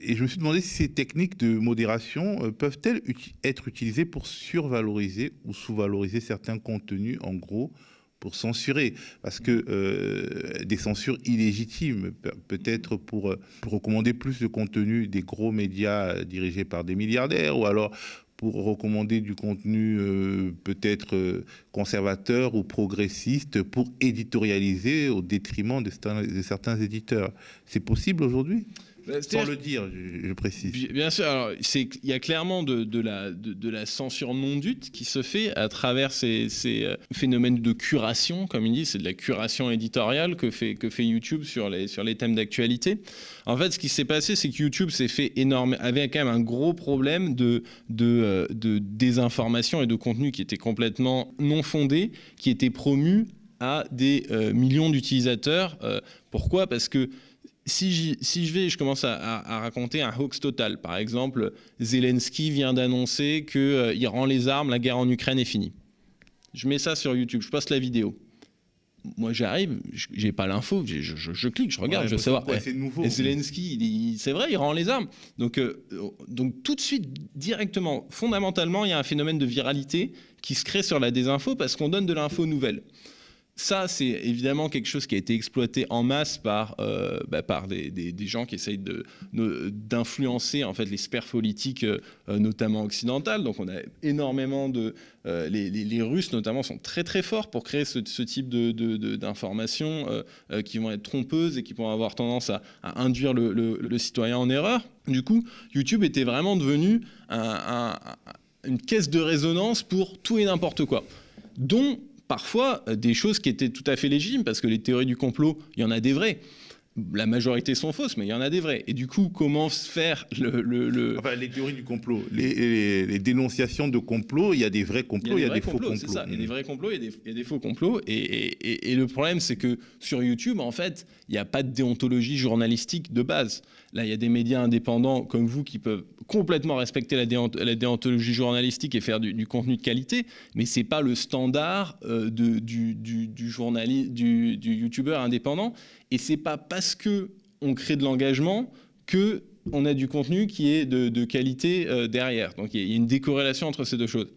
et je me suis demandé si ces techniques de modération peuvent-elles être utilisées pour survaloriser ou sous-valoriser certains contenus, en gros, pour censurer, parce que des censures illégitimes, peut-être pour, recommander plus de contenu des gros médias dirigés par des milliardaires, ou alors pour recommander du contenu euh, peut-être euh, conservateur ou progressiste pour éditorialiser au détriment de certains éditeurs. C'est possible aujourd'hui bah, Sans le dire, je, précise. Bien sûr, alors il y a clairement de, la, de, la censure non dute qui se fait à travers ces, euh, phénomènes de curation, comme il dit, c'est de la curation éditoriale que fait, que fait YouTube sur les, sur les thèmes d'actualité. En fait, ce qui s'est passé, c'est que YouTube s'est fait énorme, avait quand même un gros problème de, de, euh, désinformation et de contenu qui était complètement non fondé, qui était promu à des euh, millions d'utilisateurs. pourquoi Parce que si, je vais et je commence à, raconter un hoax total, par exemple, Zelensky vient d'annoncer qu'il euh, il rend les armes, la guerre en Ukraine est finie. Je mets ça sur YouTube, je passe la vidéo. Moi, j'arrive, j'ai pas l'info, je, clique, je regarde, je veux savoir. et Zelensky, c'est vrai, il rend les armes. Donc, euh, donc, tout de suite, directement, fondamentalement, il y a un phénomène de viralité qui se crée sur la désinfo parce qu'on donne de l'info nouvelle ça, c'est évidemment quelque chose qui a été exploité en masse par, euh, bah, par des, des, gens qui essayent d'influencer en fait les sphères politiques, euh, notamment occidentales. Donc, on a énormément de euh, les, Russes, notamment, sont très très forts pour créer ce, type d'informations de, de, qui vont être trompeuses et qui vont avoir tendance à, induire le, citoyen en erreur. Du coup, YouTube était vraiment devenu un, une caisse de résonance pour tout et n'importe quoi, dont parfois euh, des choses qui étaient tout à fait légitimes, parce que les théories du complot, il y en a des vraies la majorité sont fausses, mais il y en a des vraies. Et du coup, comment faire le... Enfin, les théories du complot, les, dénonciations de complots, il y a des vrais complots, il y a des, faux complots. Il y a des vrais complots, il y, a des faux complots. Et, le problème, c'est que sur YouTube, en fait, il n'y a pas de déontologie journalistique de base. Là, il y a des médias indépendants comme vous qui peuvent complètement respecter la, déontologie journalistique et faire du, contenu de qualité, mais ce n'est pas le standard euh, de, du, du, du, du YouTuber indépendant. Et c'est pas parce que on crée de l'engagement que on a du contenu qui est de, qualité euh, derrière. Donc il y, a une décorrélation entre ces deux choses.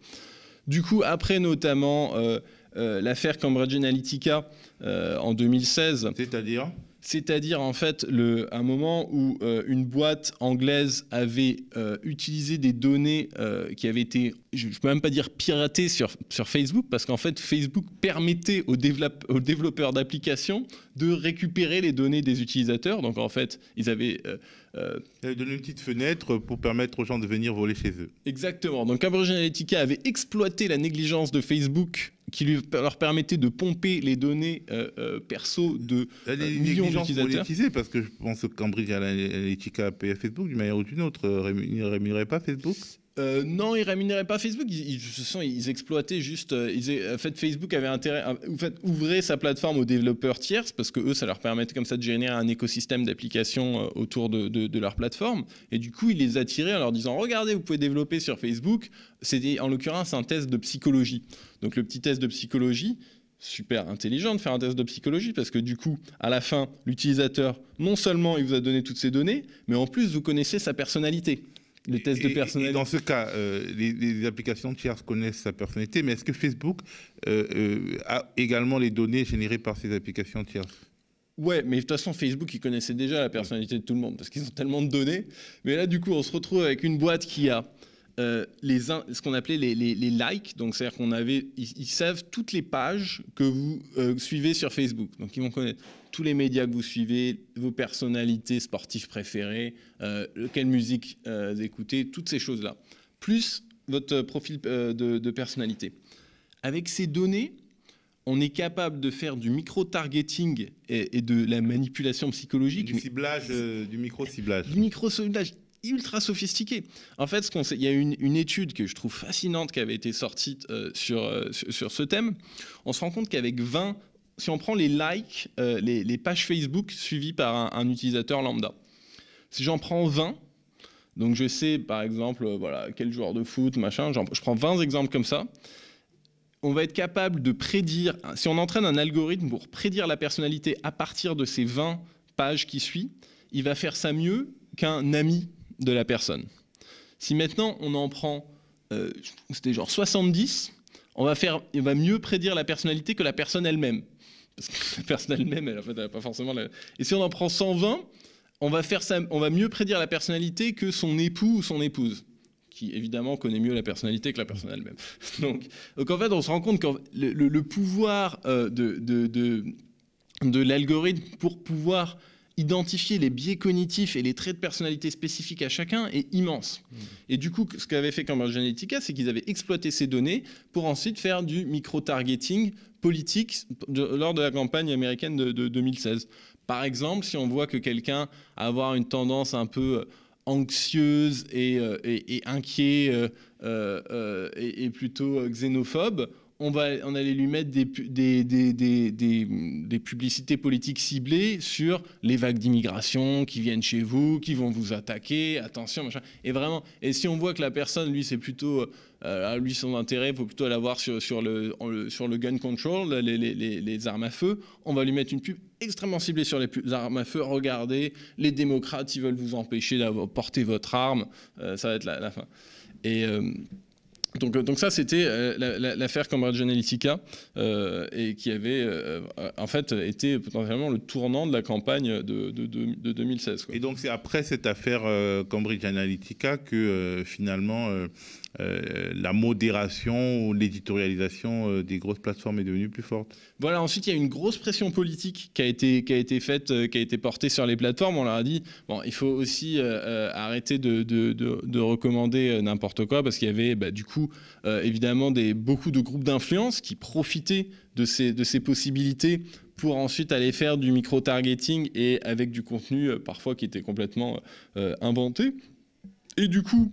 Du coup, après notamment euh, euh, l'affaire Cambridge Analytica en 2016. C'est-à-dire c'est-à-dire en fait un moment où euh, une boîte anglaise avait euh, utilisé des données euh, qui avaient été, je ne peux même pas dire piratées sur, Facebook, parce qu'en fait Facebook permettait aux, aux développeurs d'applications de récupérer les données des utilisateurs. Donc en fait, ils avaient euh, donné une petite fenêtre pour permettre aux gens de venir voler chez eux. Exactement. Donc Cambridge Analytica avait exploité la négligence de Facebook qui lui, leur permettait de pomper les données euh, euh, perso de euh, millions d'utilisateurs. parce que je pense que Cambridge Analytica payait Facebook d'une manière ou d'une autre. ne rémunérait pas Facebook euh, non, ils rémunéraient pas Facebook. Ils, exploitaient juste. Euh, Facebook avait intérêt, en fait, sa plateforme aux développeurs tierces parce que eux, ça leur permettait comme ça de générer un écosystème d'applications euh, autour de, leur plateforme. Et du coup, ils les attiraient en leur disant "Regardez, vous pouvez développer sur Facebook." C'était en l'occurrence un test de psychologie. Donc le petit test de psychologie, super intelligent de faire un test de psychologie parce que du coup, à la fin, l'utilisateur, non seulement il vous a donné toutes ces données, mais en plus vous connaissez sa personnalité le test de personnalité. dans ce cas, euh, les, applications tierces connaissent sa personnalité, mais est-ce que Facebook euh, euh, a également les données générées par ces applications tierces Ouais, mais de toute façon, Facebook, ils connaissaient déjà la personnalité de tout le monde parce qu'ils ont tellement de données. Mais là, du coup, on se retrouve avec une boîte qui a euh, les, ce qu'on appelait les, likes. Donc, c'est-à-dire qu'on avait, ils, savent toutes les pages que vous euh, suivez sur Facebook. Donc, ils vont connaître tous les médias que vous suivez, vos personnalités sportives préférées, euh, quelle musique vous écoutez, toutes ces choses-là. Plus votre profil de, personnalité. Avec ces données, on est capable de faire du micro-targeting et, de la manipulation psychologique. Du ciblage, du micro-ciblage. Du micro-ciblage ultra sophistiqué. En fait, ce il y a une, étude que je trouve fascinante qui avait été sortie euh, euh, sur, sur ce thème. On se rend compte qu'avec 20, si on prend les likes, euh, les, pages Facebook suivies par un, utilisateur lambda, si j'en prends 20, donc je sais par exemple voilà quel joueur de foot, machin, je prends 20 exemples comme ça, on va être capable de prédire, si on entraîne un algorithme pour prédire la personnalité à partir de ces 20 pages qui suivent, il va faire ça mieux qu'un ami de la personne. Si maintenant on en prend, euh, c'était genre 70, on va, faire, on va mieux prédire la personnalité que la personne elle-même. Parce que la personne elle-même, elle, en fait, elle pas forcément la... Et si on en prend 120, on va, faire ça, on va mieux prédire la personnalité que son époux ou son épouse qui évidemment connaît mieux la personnalité que la personne elle-même. (laughs) donc, donc, en fait, on se rend compte que le, pouvoir euh, de, de, de l'algorithme pour pouvoir identifier les biais cognitifs et les traits de personnalité spécifiques à chacun est immense. Mmh. Et du coup, ce qu'avait fait Cambridge Analytica, c'est qu'ils avaient exploité ces données pour ensuite faire du micro-targeting politique lors de la campagne américaine de, 2016. Par exemple, si on voit que quelqu'un a avoir une tendance un peu euh, anxieuse et, euh, inquiet euh, et, plutôt xénophobe, on, va, on allait lui mettre des, publicités politiques ciblées sur les vagues d'immigration qui viennent chez vous, qui vont vous attaquer, attention, machin. Et vraiment, et si on voit que la personne, lui, c'est plutôt, euh, lui, son intérêt, il faut plutôt l'avoir sur, sur, le, gun control, les, armes à feu, on va lui mettre une pub extrêmement ciblée sur les armes à feu. Regardez, les démocrates, ils veulent vous empêcher d'avoir porté votre arme, euh, ça va être la, fin. Et. Euh, euh, donc, ça, c'était euh, l'affaire Cambridge Analytica, euh, et qui avait en fait été potentiellement le tournant de la campagne de, 2016. Et donc c'est après cette affaire Cambridge Analytica que finalement euh, la modération ou l'éditorialisation euh, des grosses plateformes est devenue plus forte. Voilà, ensuite, il y a une grosse pression politique qui a été, qui a été faite, euh, qui a été portée sur les plateformes. On leur a dit, bon, il faut aussi arrêter de, recommander n'importe quoi, parce qu'il y avait, bah, du coup, évidemment, des, beaucoup de groupes d'influence qui profitaient de ces, de ces possibilités pour ensuite aller faire du micro-targeting et avec du contenu parfois qui était complètement inventé. Et du coup,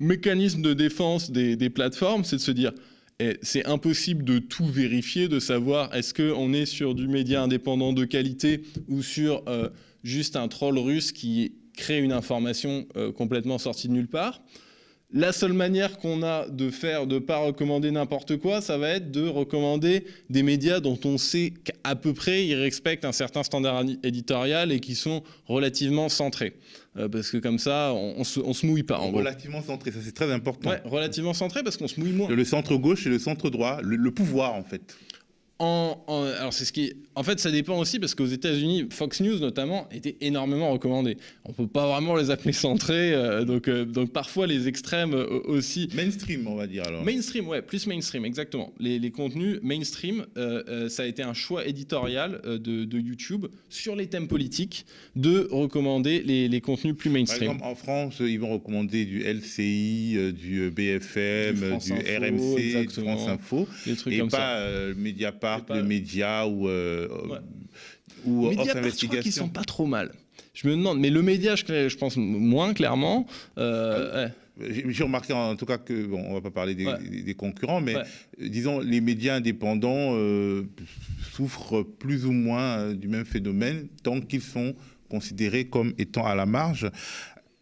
mécanisme de défense des, plateformes, c'est de se dire eh, c'est impossible de tout vérifier, de savoir est-ce qu'on est sur du média indépendant de qualité ou sur euh, juste un troll russe qui crée une information euh, complètement sortie de nulle part. La seule manière qu'on a de faire, de pas recommander n'importe quoi, ça va être de recommander des médias dont on sait qu'à peu près ils respectent un certain standard éditorial et qui sont relativement centrés. Euh, parce que comme ça, on, ne se, mouille pas. En relativement centré, ça c'est très important. relativement centré parce qu'on se mouille moins. Le centre gauche et le centre droit, le, pouvoir en fait. alors c'est ce qui en fait, ça dépend aussi parce qu'aux États-Unis, Fox News notamment était énormément recommandé. On peut pas vraiment les appeler centrés, euh, donc euh, donc parfois les extrêmes euh, aussi. Mainstream, on va dire alors. Mainstream, ouais, plus mainstream, exactement. Les, contenus mainstream, ça a été un choix éditorial de, YouTube sur les thèmes politiques de recommander les, contenus plus mainstream. Par exemple, en France, ils vont recommander du LCI, du BFM, du, RMC, du France Info, et comme pas Mediapart, pas... le média ou euh, ou en investigation. Je sont pas trop mal. Je me demande, mais le média, je, pense moins clairement. Euh, ah, j'ai remarqué en tout cas que, bon, on va pas parler des, concurrents, mais euh, disons, les médias indépendants souffrent plus ou moins du même phénomène tant qu'ils sont considérés comme étant à la marge.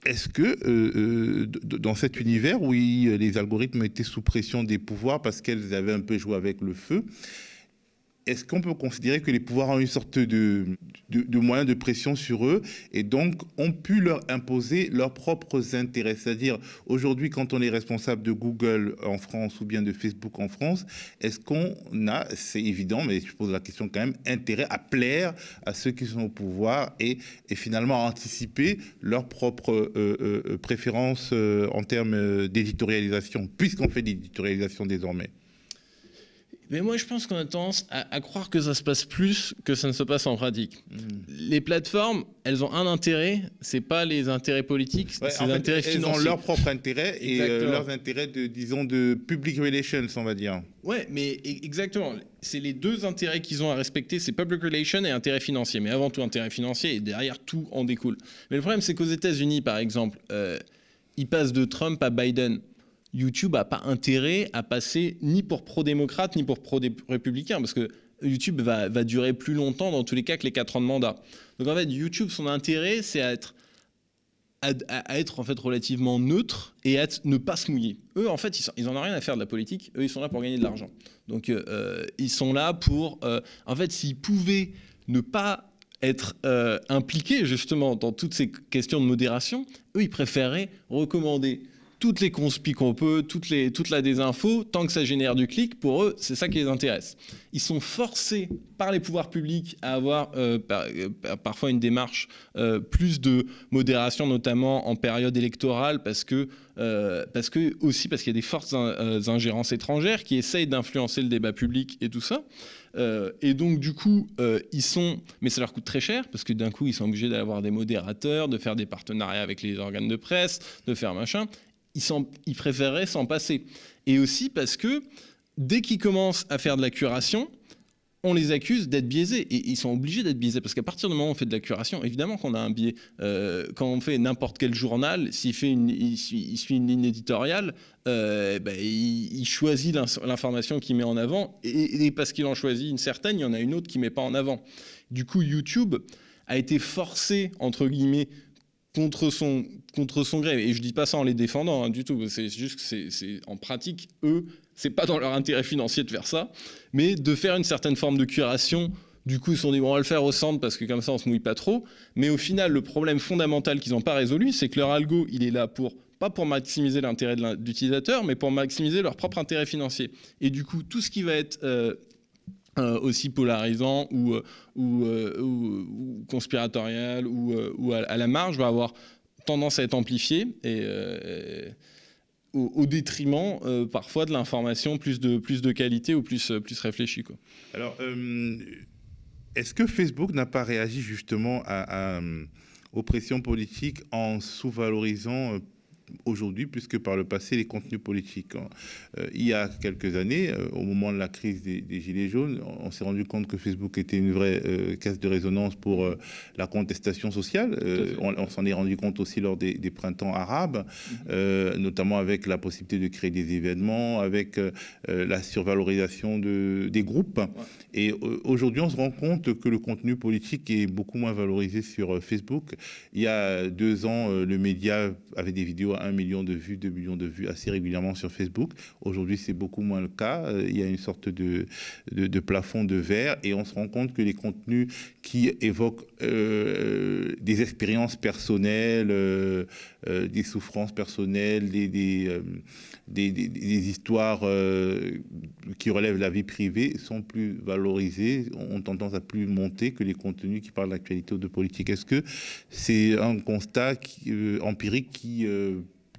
Est-ce que dans cet univers où les algorithmes étaient sous pression des pouvoirs parce qu'elles avaient un peu joué avec le feu, est-ce qu'on peut considérer que les pouvoirs ont une sorte de, de, moyen de pression sur eux et donc ont pu leur imposer leurs propres intérêts C'est-à-dire, aujourd'hui, quand on est responsable de Google en France ou bien de Facebook en France, est-ce qu'on a, c'est évident, mais je pose la question quand même, intérêt à plaire à ceux qui sont au pouvoir et, et finalement à anticiper leurs propres euh, euh, euh, préférences en termes d'éditorialisation, puisqu'on fait l'éditorialisation désormais mais moi, je pense qu'on a tendance à, croire que ça se passe plus que ça ne se passe en pratique. Hmm. Les plateformes, elles ont un intérêt, c'est pas les intérêts politiques, c'est les intérêts financiers. Elles ont leur propre intérêt et euh, leurs intérêts, de, disons, de public relations, on va dire. Ouais, mais e, exactement. C'est les deux intérêts qu'ils ont à respecter, c'est public relations et intérêt financier. Mais avant tout, intérêt financier et derrière, tout en découle. Mais le problème, c'est qu'aux États-Unis, par exemple, euh, ils passent de Trump à Biden. YouTube n'a pas intérêt à passer ni pour pro-démocrate ni pour pro-républicain, parce que YouTube va, durer plus longtemps dans tous les cas que les 4 ans de mandat. Donc en fait, YouTube, son intérêt, c'est à être, à, être en fait relativement neutre et à ne pas se mouiller. Eux, en fait, ils, n'en ont rien à faire de la politique. Eux, ils sont là pour gagner de l'argent. Donc euh, ils sont là pour... Euh, en fait, s'ils pouvaient ne pas être euh, impliqués justement dans toutes ces questions de modération, eux, ils préféraient recommander toutes les conspires qu'on peut, toutes les, toute la désinfo, tant que ça génère du clic, pour eux, c'est ça qui les intéresse. Ils sont forcés par les pouvoirs publics à avoir euh, euh, parfois une démarche euh, plus de modération, notamment en période électorale, parce que, parce que aussi parce qu'il y a des fortes ingérences étrangères qui essayent d'influencer le débat public et tout ça. et donc du coup, ils sont, mais ça leur coûte très cher parce que d'un coup, ils sont obligés d'avoir des modérateurs, de faire des partenariats avec les organes de presse, de faire machin. Ils préféraient s'en passer. Et aussi parce que dès qu'ils commencent à faire de la curation, on les accuse d'être biaisés. Et ils sont obligés d'être biaisés, parce qu'à partir du moment où on fait de la curation, évidemment qu'on a un biais. Euh, quand on fait n'importe quel journal, s'il fait une, il suit, une ligne éditoriale, euh, ben, il, choisit l'information qu'il met en avant, et, et parce qu'il en choisit une certaine, il y en a une autre qui ne met pas en avant. Du coup, YouTube a été forcé, entre guillemets, contre son, contre son gré. Et je dis pas ça en les défendant hein, du tout. C'est juste que c'est en pratique, eux, c'est pas dans leur intérêt financier de faire ça, mais de faire une certaine forme de curation. Du coup, ils se sont dit, on va le faire au centre parce que comme ça, on se mouille pas trop. Mais au final, le problème fondamental qu'ils n'ont pas résolu, c'est que leur algo, il est là pour, pas pour maximiser l'intérêt de l'utilisateur, mais pour maximiser leur propre intérêt financier. Et du coup, tout ce qui va être euh, euh, aussi polarisant ou, euh, euh, ou, ou, conspiratorial ou, à, la marge va avoir tendance à être amplifié et, au, détriment parfois de l'information plus de, plus de qualité ou plus, plus réfléchie. Alors, est-ce que Facebook n'a pas réagi justement à, hum, aux pressions politiques en sous-valorisant aujourd'hui plus que par le passé les contenus politiques. Hein. Euh, il y a quelques années, euh, au moment de la crise des, Gilets jaunes, on, s'est rendu compte que Facebook était une vraie case euh, caisse de résonance pour la contestation sociale. on, s'en est rendu compte aussi lors des, printemps arabes, mm-hmm. notamment avec la possibilité de créer des événements, avec la survalorisation de, des groupes. Et aujourd'hui, on se rend compte que le contenu politique est beaucoup moins valorisé sur Facebook. Il y a deux ans, le média avait des vidéos 1 million de vues, 2 millions de vues assez régulièrement sur Facebook. Aujourd'hui, c'est beaucoup moins le cas. Euh, il y a une sorte de, de, plafond de verre et on se rend compte que les contenus qui évoquent euh, des expériences personnelles, euh, des souffrances personnelles, des, des, histoires qui relèvent la vie privée sont plus valorisés, ont tendance à plus monter que les contenus qui parlent d'actualité ou de politique. Est-ce que c'est un constat empirique qui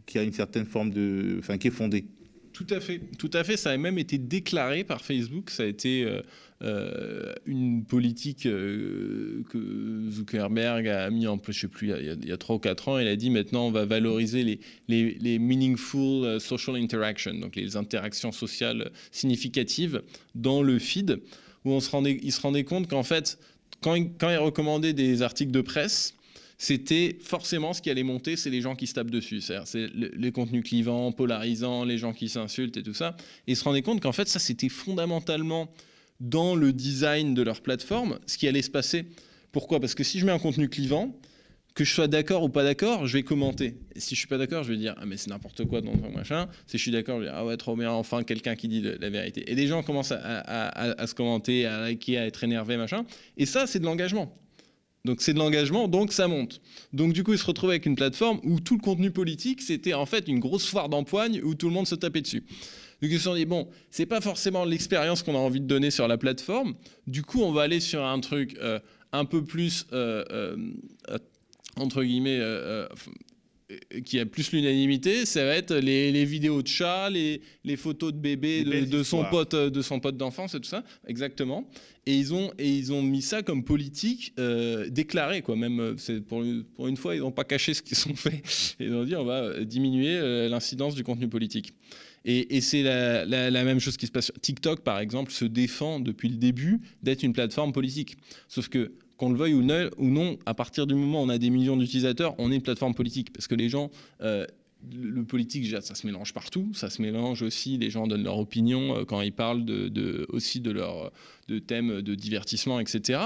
qui a une certaine forme de, enfin, qui est fondée. Tout à fait, tout à fait. Ça a même été déclaré par Facebook. Ça a été euh, euh, une politique euh, que Zuckerberg a mis en place, je sais plus, il y a trois ou quatre ans. Il a dit maintenant on va valoriser les, les, les, meaningful social interactions », donc les interactions sociales significatives dans le feed, où on se rendait, il se rendait compte qu'en fait, quand quand il recommandait des articles de presse, c'était forcément ce qui allait monter, c'est les gens qui se tapent dessus. C'est les contenus clivants, polarisants, les gens qui s'insultent et tout ça. Et ils se rendaient compte qu'en fait, ça, c'était fondamentalement dans le design de leur plateforme ce qui allait se passer. Pourquoi Parce que si je mets un contenu clivant, que je sois d'accord ou pas d'accord, je vais commenter. si je suis pas d'accord, je vais dire ah mais c'est n'importe quoi dans ton machin. Si je suis d'accord, je vais dire ah ouais trop bien, enfin quelqu'un qui dit la vérité. Et les gens commencent à, à, se commenter, à liker, à être énervés machin. Et ça c'est de l'engagement. Donc c'est de l'engagement, donc ça monte. Donc du coup, ils se retrouvaient avec une plateforme où tout le contenu politique, c'était en fait une grosse foire d'empoigne où tout le monde se tapait dessus. Donc ils se sont dit, bon, c'est pas forcément l'expérience qu'on a envie de donner sur la plateforme. Du coup, on va aller sur un truc euh, un peu plus, euh, euh, entre guillemets, euh, qui a plus l'unanimité, ça va être les, vidéos de chats, les, les photos de bébés de, son pote, de son pote d'enfance et tout ça, exactement. Et ils ont et ils ont mis ça comme politique euh, déclarée quoi. Même euh, pour, pour une fois, ils n'ont pas caché ce qu'ils ont fait. (laughs) Ils ont dit on va diminuer l'incidence du contenu politique. Et, c'est la, la, même chose qui se passe. TikTok, par exemple, se défend depuis le début d'être une plateforme politique. Sauf que qu'on le veuille ou, non, à partir du moment où on a des millions d'utilisateurs, on est une plateforme politique. Parce que les gens, euh, le politique, ça se mélange partout. Ça se mélange aussi, les gens donnent leur opinion euh, quand ils parlent aussi de leur de thèmes de divertissement, etc.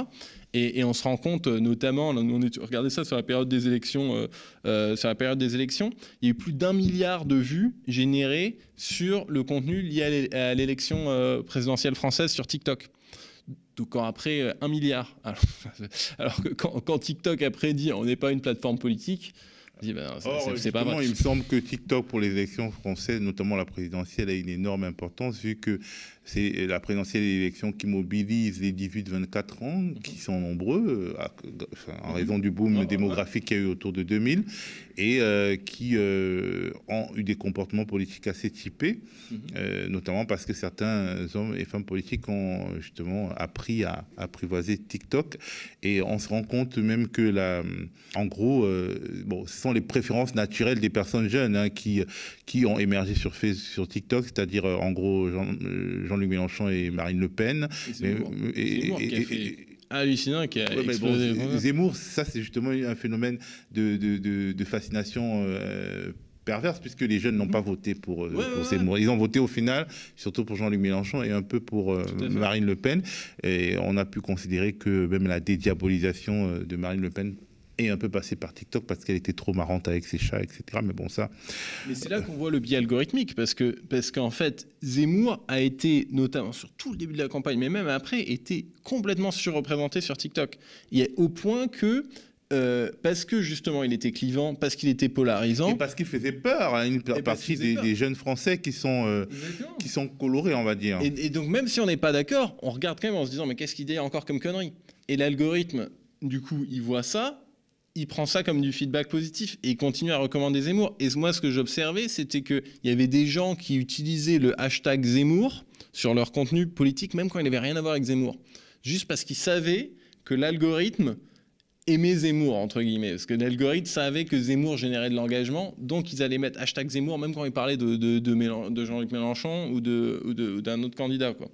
Et, on se rend compte, euh, notamment, on regardez ça sur la période des élections, sur la période des élections, il y a eu plus d'un milliard de vues générées sur le contenu lié à l'élection présidentielle française sur TikTok tout quand après euh, un milliard, (laughs) alors, que quand, TikTok a prédit on n'est pas une plateforme politique, ben, c'est pas Il me semble que TikTok pour les élections françaises, notamment la présidentielle, a une énorme importance vu que c'est la présidentielle élection qui mobilise les 18-24 ans, mhm. qui sont nombreux, euh, en mhm. raison du boom ah, démographique qu'il y a eu autour de 2000, et euh, qui euh, ont eu des comportements politiques assez typés, mhm. notamment parce que certains hommes et femmes politiques ont justement appris à apprivoiser TikTok. Et on se rend compte même que, la, en gros, bon, ce sont les préférences naturelles des personnes jeunes hein, qui, qui ont émergé sur, sur TikTok, c'est-à-dire, en gros, Jean-Luc Mélenchon et Marine Le Pen. Et euh, hallucinant qui a Zemmour, ça c'est justement un phénomène de, fascination. Euh, perverse puisque les jeunes n'ont mhm. pas voté pour, ces euh, Zemmour. Ils ont voté au final, surtout pour Jean-Luc Mélenchon et un peu pour Marine Le Pen. Et on a pu considérer que même la dédiabolisation de Marine Le Pen et un peu passé par TikTok parce qu'elle était trop marrante avec ses chats, etc. Mais bon, ça. Mais c'est là qu'on voit le biais algorithmique parce que parce qu'en fait, Zemmour a été notamment sur tout le début de la campagne, mais même après, était complètement surreprésenté sur TikTok. Il est au point que euh, parce que justement il était clivant, parce qu'il était polarisant. Et parce qu'il faisait peur à une partie des, jeunes Français qui sont, euh, qui sont colorés, on va dire. Et, et donc même si on n'est pas d'accord, on regarde quand même en se disant mais qu'est-ce qu'il dit encore comme connerie Et l'algorithme, du coup, il voit ça, il prend ça comme du feedback positif et il continue à recommander Zemmour. Et moi, ce que j'observais, c'était qu'il y avait des gens qui utilisaient le hashtag Zemmour sur leur contenu politique, même quand il n'avait rien à voir avec Zemmour. Juste parce qu'ils savaient que l'algorithme aimait Zemmour, entre guillemets. Parce que l'algorithme savait que Zemmour générait de l'engagement, donc ils allaient mettre hashtag Zemmour, même quand ils parlaient de, de, de Jean-Luc Mélenchon ou d'un autre candidat. Quoi.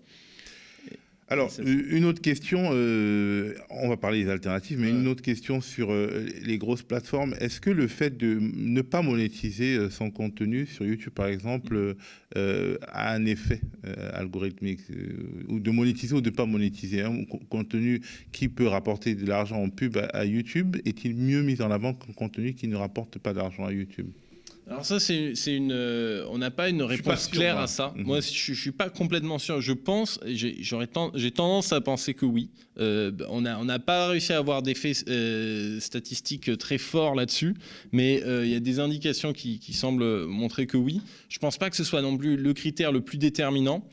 Alors, euh, une autre question, euh, on va parler des alternatives, mais une autre question sur euh, les grosses plateformes. Est-ce que le fait de ne pas monétiser son contenu sur YouTube, par exemple, a un effet algorithmique Ou de monétiser ou de ne pas monétiser Un hein, contenu qui peut rapporter de l'argent en pub à YouTube est-il mieux mis en avant qu'un contenu qui ne rapporte pas d'argent à YouTube alors ça, c'est une, euh, on n'a pas une réponse claire à ça. Mhm. Moi, je, ne suis pas complètement sûr. Je pense, j'ai tendance à penser que oui. Euh, on n'a on pas réussi à avoir des faits euh, statistiques très forts là-dessus, mais il y a des indications qui, semblent montrer que oui. Je pense pas que ce soit non plus le critère le plus déterminant.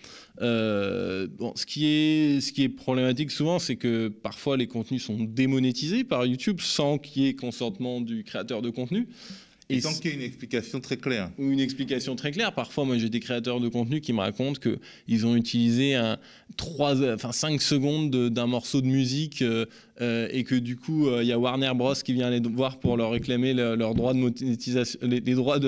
bon, ce qui est, ce qui est problématique souvent, c'est que parfois les contenus sont démonétisés par YouTube sans qu'il y ait consentement du créateur de contenu. Et qu'il y a une explication très claire. Une explication très claire. Parfois, moi, j'ai des créateurs de contenu qui me racontent qu'ils ont utilisé un, 3, 5 secondes d'un morceau de musique euh, euh, et que du coup, euh, il y a Warner Bros qui vient les voir pour leur réclamer de monétisation, les, droits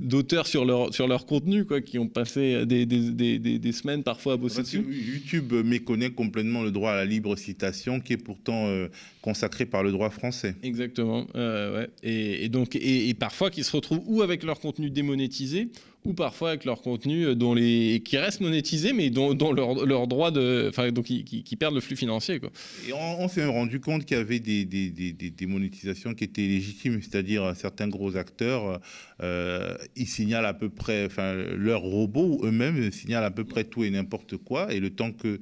d'auteur sur leur, sur contenu, quoi, qui ont passé des, des, des, des semaines parfois à bosser dessus. YouTube méconnaît complètement le droit à la libre citation, qui est pourtant euh, consacré par le droit français. Exactement. Ouais. Et, donc, et, parfois, qui se retrouvent ou avec leur contenu démonétisé, ou parfois avec leur contenu euh, dont les, qui reste monétisé, mais dont, leur, droit de. Enfin, donc qui, qui, perdent le flux financier. Quoi. Et on, s'est rendu compte qu'il y avait des, des, des, monétisations qui étaient légitimes, c'est-à-dire euh, certains gros acteurs, euh, ils signalent à peu près. Enfin, leurs robots eux-mêmes signalent à peu près tout et n'importe quoi, et le temps que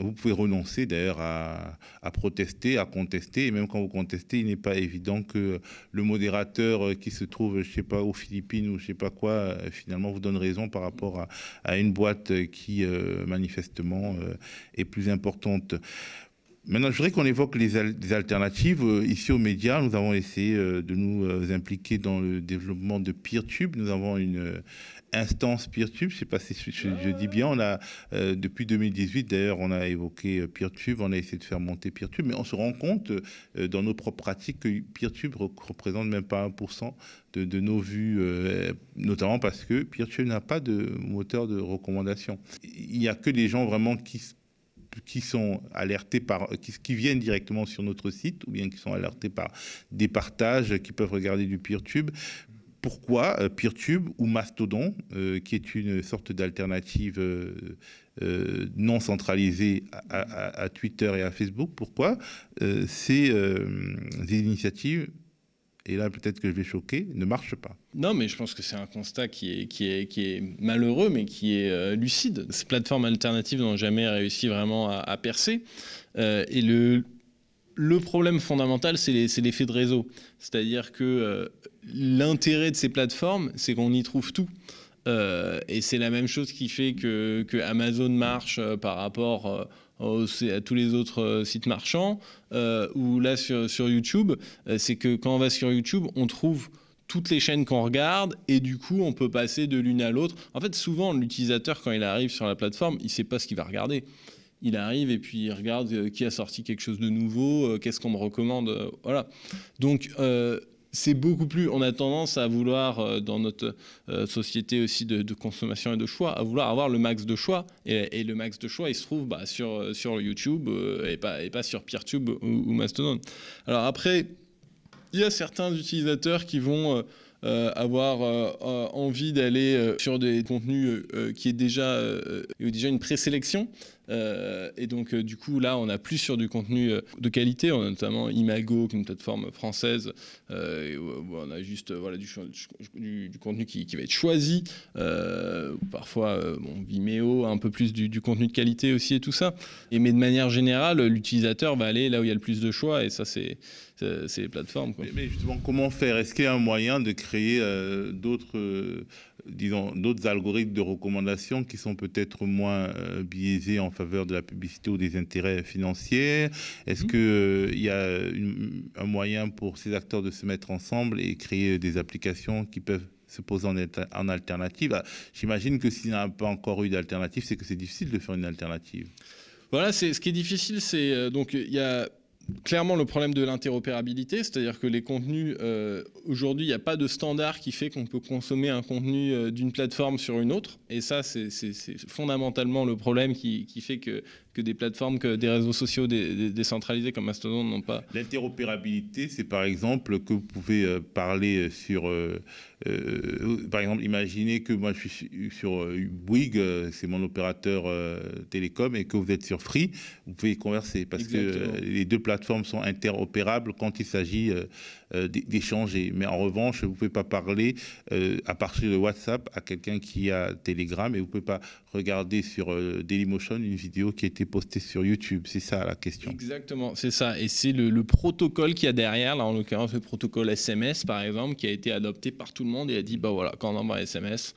vous pouvez renoncer d'ailleurs à, protester, à contester. Et même quand vous contestez, il n'est pas évident que le modérateur euh, qui se trouve, je sais pas, aux Philippines ou je ne sais pas quoi, euh, finalement vous donne raison par rapport à, une boîte euh, qui manifestement est plus importante. Maintenant, je voudrais qu'on évoque les, alternatives. ici, aux médias, nous avons essayé de nous impliquer dans le développement de PeerTube. Nous avons une, instance PeerTube. Je ne sais pas si je, dis bien. On a, euh, depuis 2018, d'ailleurs, on a évoqué euh, PeerTube, on a essayé de faire monter PeerTube, mais on se rend compte euh, dans nos propres pratiques que PeerTube ne représente même pas 1% de, nos vues, notamment parce que PeerTube n'a pas de moteur de recommandation. Il n'y a que des gens vraiment qui qui sont alertés par, qui, qui, viennent directement sur notre site, ou bien qui sont alertés par des partages, qui peuvent regarder du PeerTube pourquoi euh, PeerTube ou Mastodon, euh, qui est une sorte d'alternative euh, non centralisée à, Twitter et à Facebook, pourquoi ces, initiatives et là peut-être que je vais choquer, ne marchent pas. Non, mais je pense que c'est un constat qui est, malheureux, mais qui est lucide. Ces plateformes alternatives n'ont jamais réussi vraiment à, percer. et le, le problème fondamental, c'est l'effet de réseau. C'est-à-dire que euh, l'intérêt de ces plateformes, c'est qu'on y trouve tout. Euh, et c'est la même chose qui fait que, Amazon marche euh, par rapport à tous les autres sites marchands, ou là sur YouTube, c'est que quand on va sur YouTube, on trouve toutes les chaînes qu'on regarde et du coup on peut passer de l'une à l'autre. En fait souvent l'utilisateur quand il arrive sur la plateforme il ne sait pas ce qu'il va regarder il arrive et puis il regarde euh, qui a sorti quelque chose de nouveau, euh, qu'est-ce qu'on me recommande, euh, voilà. Donc c'est beaucoup plus, on a tendance à vouloir, dans notre société aussi de, consommation et de choix, à vouloir avoir le max de choix. Et, le max de choix, il se trouve bah, sur, sur YouTube et pas, et pas sur Peertube ou, Mastodon. Alors après, il y a certains utilisateurs qui vont... avoir envie d'aller sur des contenus qui est déjà, déjà une présélection. Euh, et donc, euh, du coup, là, on a plus sur du contenu euh, de qualité. On a notamment Imago, qui est une plateforme française. on a juste voilà, du, du, contenu qui, va être choisi. parfois, Vimeo Vimeo, un peu plus du, contenu de qualité aussi et tout ça. Et, mais de manière générale, l'utilisateur va aller là où il y a le plus de choix. Et ça, c'est les plateformes. mais, justement, comment faire Est-ce qu'il y a un moyen de créer d'autres disons, d'autres algorithmes de recommandation qui sont peut-être moins euh, biaisés en faveur de la publicité ou des intérêts financiers Est-ce mmh. que qu'il euh, y a un moyen pour ces acteurs de se mettre ensemble et créer des applications qui peuvent se poser en, alternative ah, J'imagine que s'il n'y a pas encore eu d'alternative, c'est que c'est difficile de faire une alternative. Voilà, c'est ce qui est difficile, c'est euh, donc il y a clairement le problème de l'interopérabilité, c'est-à-dire que les contenus, euh, aujourd'hui, il n'y a pas de standard qui fait qu'on peut consommer un contenu euh, d'une plateforme sur une autre. Et ça, c'est fondamentalement le problème qui fait que que des plateformes, que des réseaux sociaux décentralisés comme Mastodon n'ont pas. L'interopérabilité, c'est par exemple que vous pouvez euh, parler euh, sur, euh, par exemple, imaginez que moi je suis sur Bouygues, c'est mon opérateur télécom, et que vous êtes sur Free, vous pouvez converser parce que les deux plateformes sont interopérables quand il s'agit euh, d'échanger. Mais en revanche, vous ne pouvez pas parler euh, à partir de WhatsApp à quelqu'un qui a Telegram et vous ne pouvez pas regarder sur euh, Dailymotion une vidéo qui a été postée sur YouTube. C'est ça la question. Exactement, c'est ça. Et c'est le, protocole qu'il y a derrière, là en l'occurrence le protocole SMS par exemple, qui a été adopté par tout le monde et a dit, bah voilà, quand on envoie un SMS,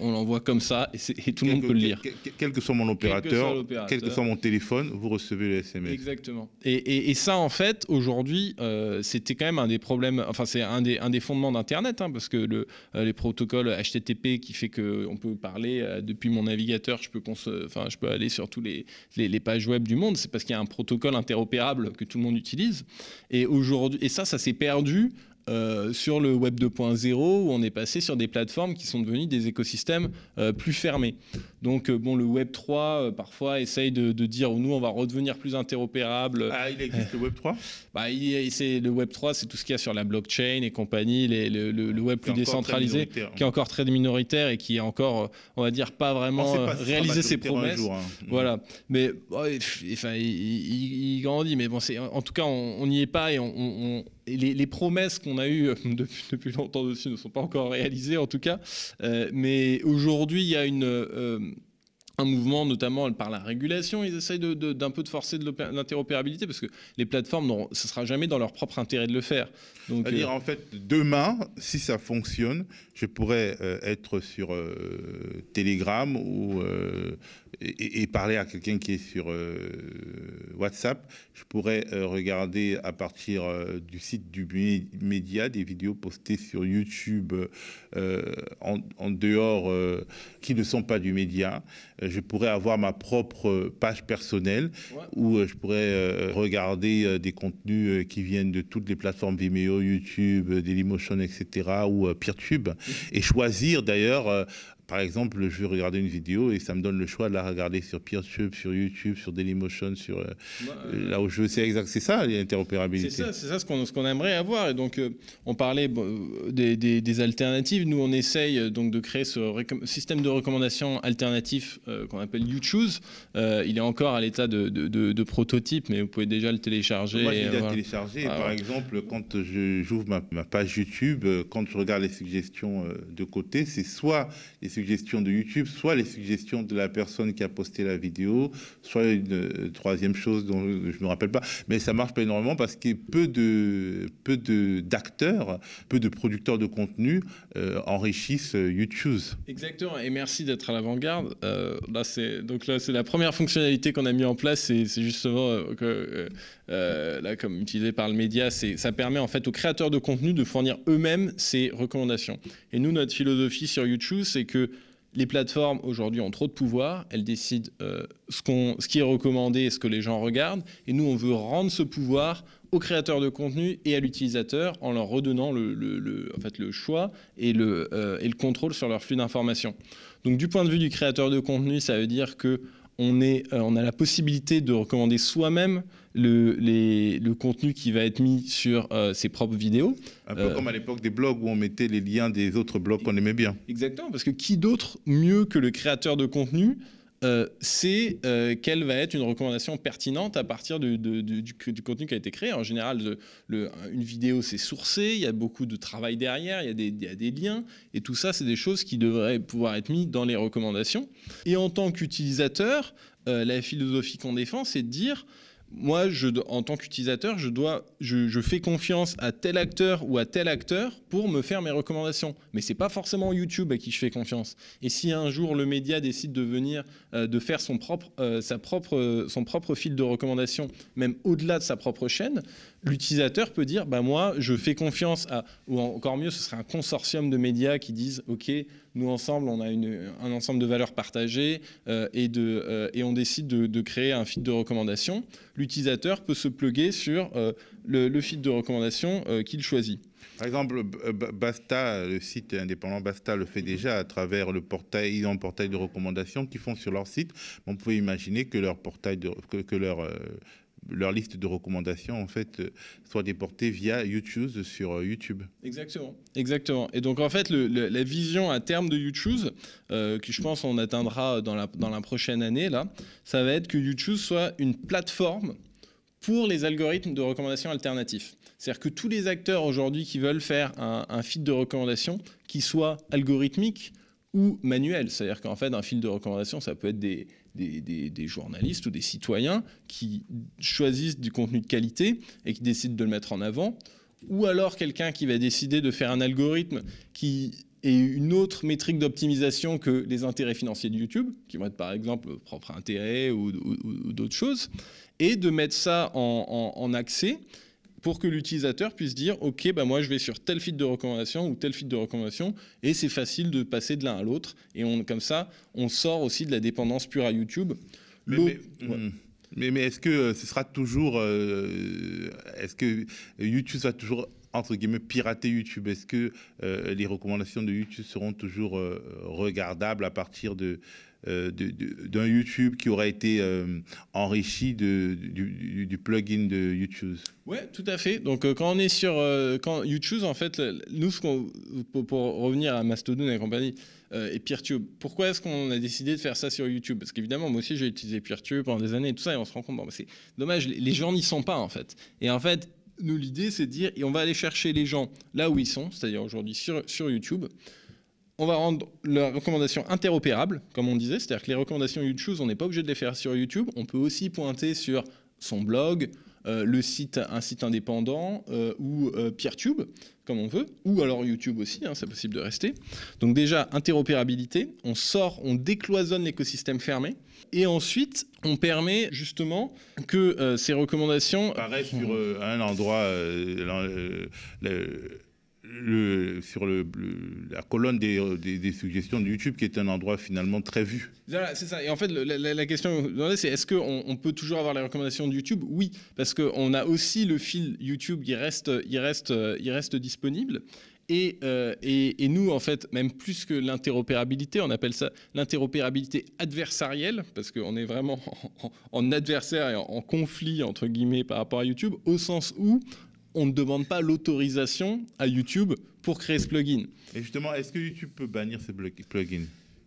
on l'envoie comme ça et, et tout le monde peut le lire. Quel, que soit mon opérateur, quel que soit mon téléphone, vous recevez le SMS. Exactement. Et, ça, en fait, aujourd'hui, euh, c'était quand même un des problèmes, enfin, c'est un des, fondements d'Internet, hein, parce que le, euh, les protocoles HTTP qui fait qu'on peut parler euh, depuis mon navigateur, je peux, aller sur toutes les, les pages web du monde, c'est parce qu'il y a un protocole interopérable que tout le monde utilise. Et, aujourd'hui, et ça, ça s'est perdu euh, sur le web 2.0 où on est passé sur des plateformes qui sont devenues des écosystèmes euh, plus fermés. Donc euh, bon, le web 3 parfois essaye de, de, dire nous on va redevenir plus interopérable. Ah, il existe le web 3 (laughs) bah, c'est Le web 3 c'est tout ce qu'il y a sur la blockchain et compagnie, les, le, web plus décentralisé qui est encore très minoritaire et qui est encore, on va dire, pas ah, vraiment réalisé ses promesses. Hein. Mm. Voilà. Mais enfin, il, grandit, mais bon, en tout cas on n'y est pas et on les, promesses qu'on a eues euh, (laughs) depuis, depuis, longtemps dessus ne sont pas encore réalisées en tout cas. Euh, mais aujourd'hui, il y a une euh, un mouvement, notamment par la régulation, ils essayent d'un peu de forcer de l'interopérabilité parce que les plateformes, ce ne sera jamais dans leur propre intérêt de le faire. donc à dire euh, en fait, demain, si ça fonctionne, je pourrais euh, être sur euh, Telegram ou, et, parler à quelqu'un qui est sur WhatsApp. Je pourrais regarder à partir du site du média des vidéos postées sur YouTube en, en, dehors qui ne sont pas du média je pourrais avoir ma propre euh, page personnelle où euh, je pourrais euh, regarder des contenus qui viennent de toutes les plateformes Vimeo, YouTube, Dailymotion, etc. ou PeerTube mmh. et choisir d'ailleurs par exemple, je veux regarder une vidéo et ça me donne le choix de la regarder sur PeerTube, sur YouTube, sur Dailymotion, sur euh, euh, là où je sais exact. C'est ça l'interopérabilité. C'est ça, ça, ce qu'on aimerait avoir. Et donc, euh, on parlait des, alternatives. Nous, on essaye donc de créer ce système de recommandation alternatif qu'on appelle YouChoose. il est encore à l'état de, prototype, mais vous pouvez déjà le télécharger. Moi, j'ai déjà téléchargé. Ah, par exemple, quand j'ouvre ma, ma, page YouTube, quand je regarde les suggestions de côté, c'est soit les suggestions gestion de YouTube, soit les suggestions de la personne qui a posté la vidéo, soit une euh, troisième chose dont je ne me rappelle pas. Mais ça marche pas énormément parce qu'il peu de peu de d'acteurs, peu de producteurs de contenu euh, enrichissent euh, YouTube. Exactement. Et merci d'être à l'avant-garde. là, c'est donc là, c'est la première fonctionnalité qu'on a mis en place. et C'est justement que là, comme utilisé par le média, c'est ça permet en fait aux créateurs de contenu de fournir eux-mêmes ces recommandations. Et nous, notre philosophie sur YouTube, c'est que les plateformes aujourd'hui ont trop de pouvoir, elles décident euh, ce, qui est recommandé et ce que les gens regardent, et nous on veut rendre ce pouvoir aux créateurs de contenu et à l'utilisateur en leur redonnant le, choix euh, et le, contrôle sur leur flux d'informations. Donc du point de vue du créateur de contenu, ça veut dire qu'on euh, a la possibilité de recommander soi-même le, le contenu qui va être mis sur euh, ses propres vidéos. Un peu euh, comme à l'époque des blogs où on mettait les liens des autres blogs qu'on aimait bien. Exactement, parce que qui d'autre mieux que le créateur de contenu euh, sait c'est quelle va être une recommandation pertinente à partir de, du, contenu qui a été créé. En général, le, une vidéo, c'est sourcé, il y a beaucoup de travail derrière, il y a des, il y a des liens, et tout ça, c'est des choses qui devraient pouvoir être mises dans les recommandations. Et en tant qu'utilisateur, la philosophie qu'on défend, c'est de dire, moi, en tant qu'utilisateur, je, fais confiance à tel acteur ou à tel acteur pour me faire mes recommandations. Mais ce n'est pas forcément YouTube à qui je fais confiance. Et si un jour le média décide de venir, euh, de faire son euh, propre, son propre fil de recommandations, même au-delà de sa propre chaîne, l'utilisateur peut dire, bah moi, je fais confiance à, ou encore mieux, ce serait un consortium de médias qui disent, OK, nous ensemble, on a un ensemble de valeurs partagées euh, et, de, euh, et on décide de, créer un feed de recommandation. L'utilisateur peut se pluguer sur euh, le, le, feed de recommandation qu'il choisit. Par exemple, Basta, le site indépendant Basta le fait déjà à travers le portail, ils ont un portail de recommandations qu'ils font sur leur site. On peut imaginer que leur portail, de, que leur leur liste de recommandations en fait euh, soit déportée via YouTube sur euh, YouTube. Exactement, exactement. Et donc en fait la vision à terme de YouTube, euh, qui que je pense on atteindra dans la, dans la prochaine année là, ça va être que YouTube soit une plateforme pour les algorithmes de recommandation alternatifs. C'est-à-dire que tous les acteurs aujourd'hui qui veulent faire un, un feed de recommandation qui soit algorithmique, ou manuel. C'est-à-dire qu'en fait, un fil de recommandation, ça peut être des, des, des, journalistes ou des citoyens qui choisissent du contenu de qualité et qui décident de le mettre en avant, ou alors quelqu'un qui va décider de faire un algorithme qui est une autre métrique d'optimisation que les intérêts financiers de YouTube, qui vont être par exemple le propre intérêt ou, d'autres choses, et de mettre ça en, en, en accès pour que l'utilisateur puisse dire OK, bah moi je vais sur tel feed de recommandation ou tel feed de recommandation, et c'est facile de passer de l'un à l'autre. Et on, comme ça, on sort aussi de la dépendance pure à YouTube. Mais, hmm. mais, est-ce que euh, ce sera toujours. Euh, est-ce que YouTube va toujours entre guillemets pirater YouTube Est-ce que euh, les recommandations de YouTube seront toujours regardables à partir de euh, d'un YouTube qui aurait été euh, enrichi de, du, plugin de YouTube. Ouais, tout à fait. Donc euh, quand on est sur quand YouTube, en fait, nous pour, revenir à Mastodon et compagnie et PeerTube. Pourquoi est-ce qu'on a décidé de faire ça sur YouTube Parce qu'évidemment, moi aussi, j'ai utilisé PeerTube pendant des années et tout ça, et on se rend compte, c'est dommage, les gens n'y sont pas en fait. Et en fait, nous, l'idée, c'est de dire, et on va aller chercher les gens là où ils sont, c'est-à-dire aujourd'hui sur, sur YouTube on va rendre la recommandation interopérable, comme on disait, c'est-à-dire que les recommandations YouTube, on n'est pas obligé de les faire sur YouTube, on peut aussi pointer sur son blog, euh, le site, un site indépendant euh, ou euh, PeerTube, comme on veut, ou alors YouTube aussi, hein, c'est possible de rester. Donc déjà, interopérabilité, on sort, on décloisonne l'écosystème fermé, et ensuite, on permet justement que euh, ces recommandations... apparaissent sur un endroit le, sur le, la colonne des, suggestions de YouTube, qui est un endroit finalement très vu. Voilà, c'est ça. Et en fait, la, la, question, c'est est-ce qu'on peut toujours avoir les recommandations de YouTube Oui, parce qu'on a aussi le fil YouTube qui reste, il reste, il reste disponible. Euh, et, et, nous, en fait, même plus que l'interopérabilité, on appelle ça l'interopérabilité adversarielle, parce qu'on est vraiment (laughs) en, adversaire et en, en, conflit, entre guillemets, par rapport à YouTube, au sens où on ne demande pas l'autorisation à YouTube pour créer ce plugin. Et justement, est-ce que YouTube peut bannir ces plugin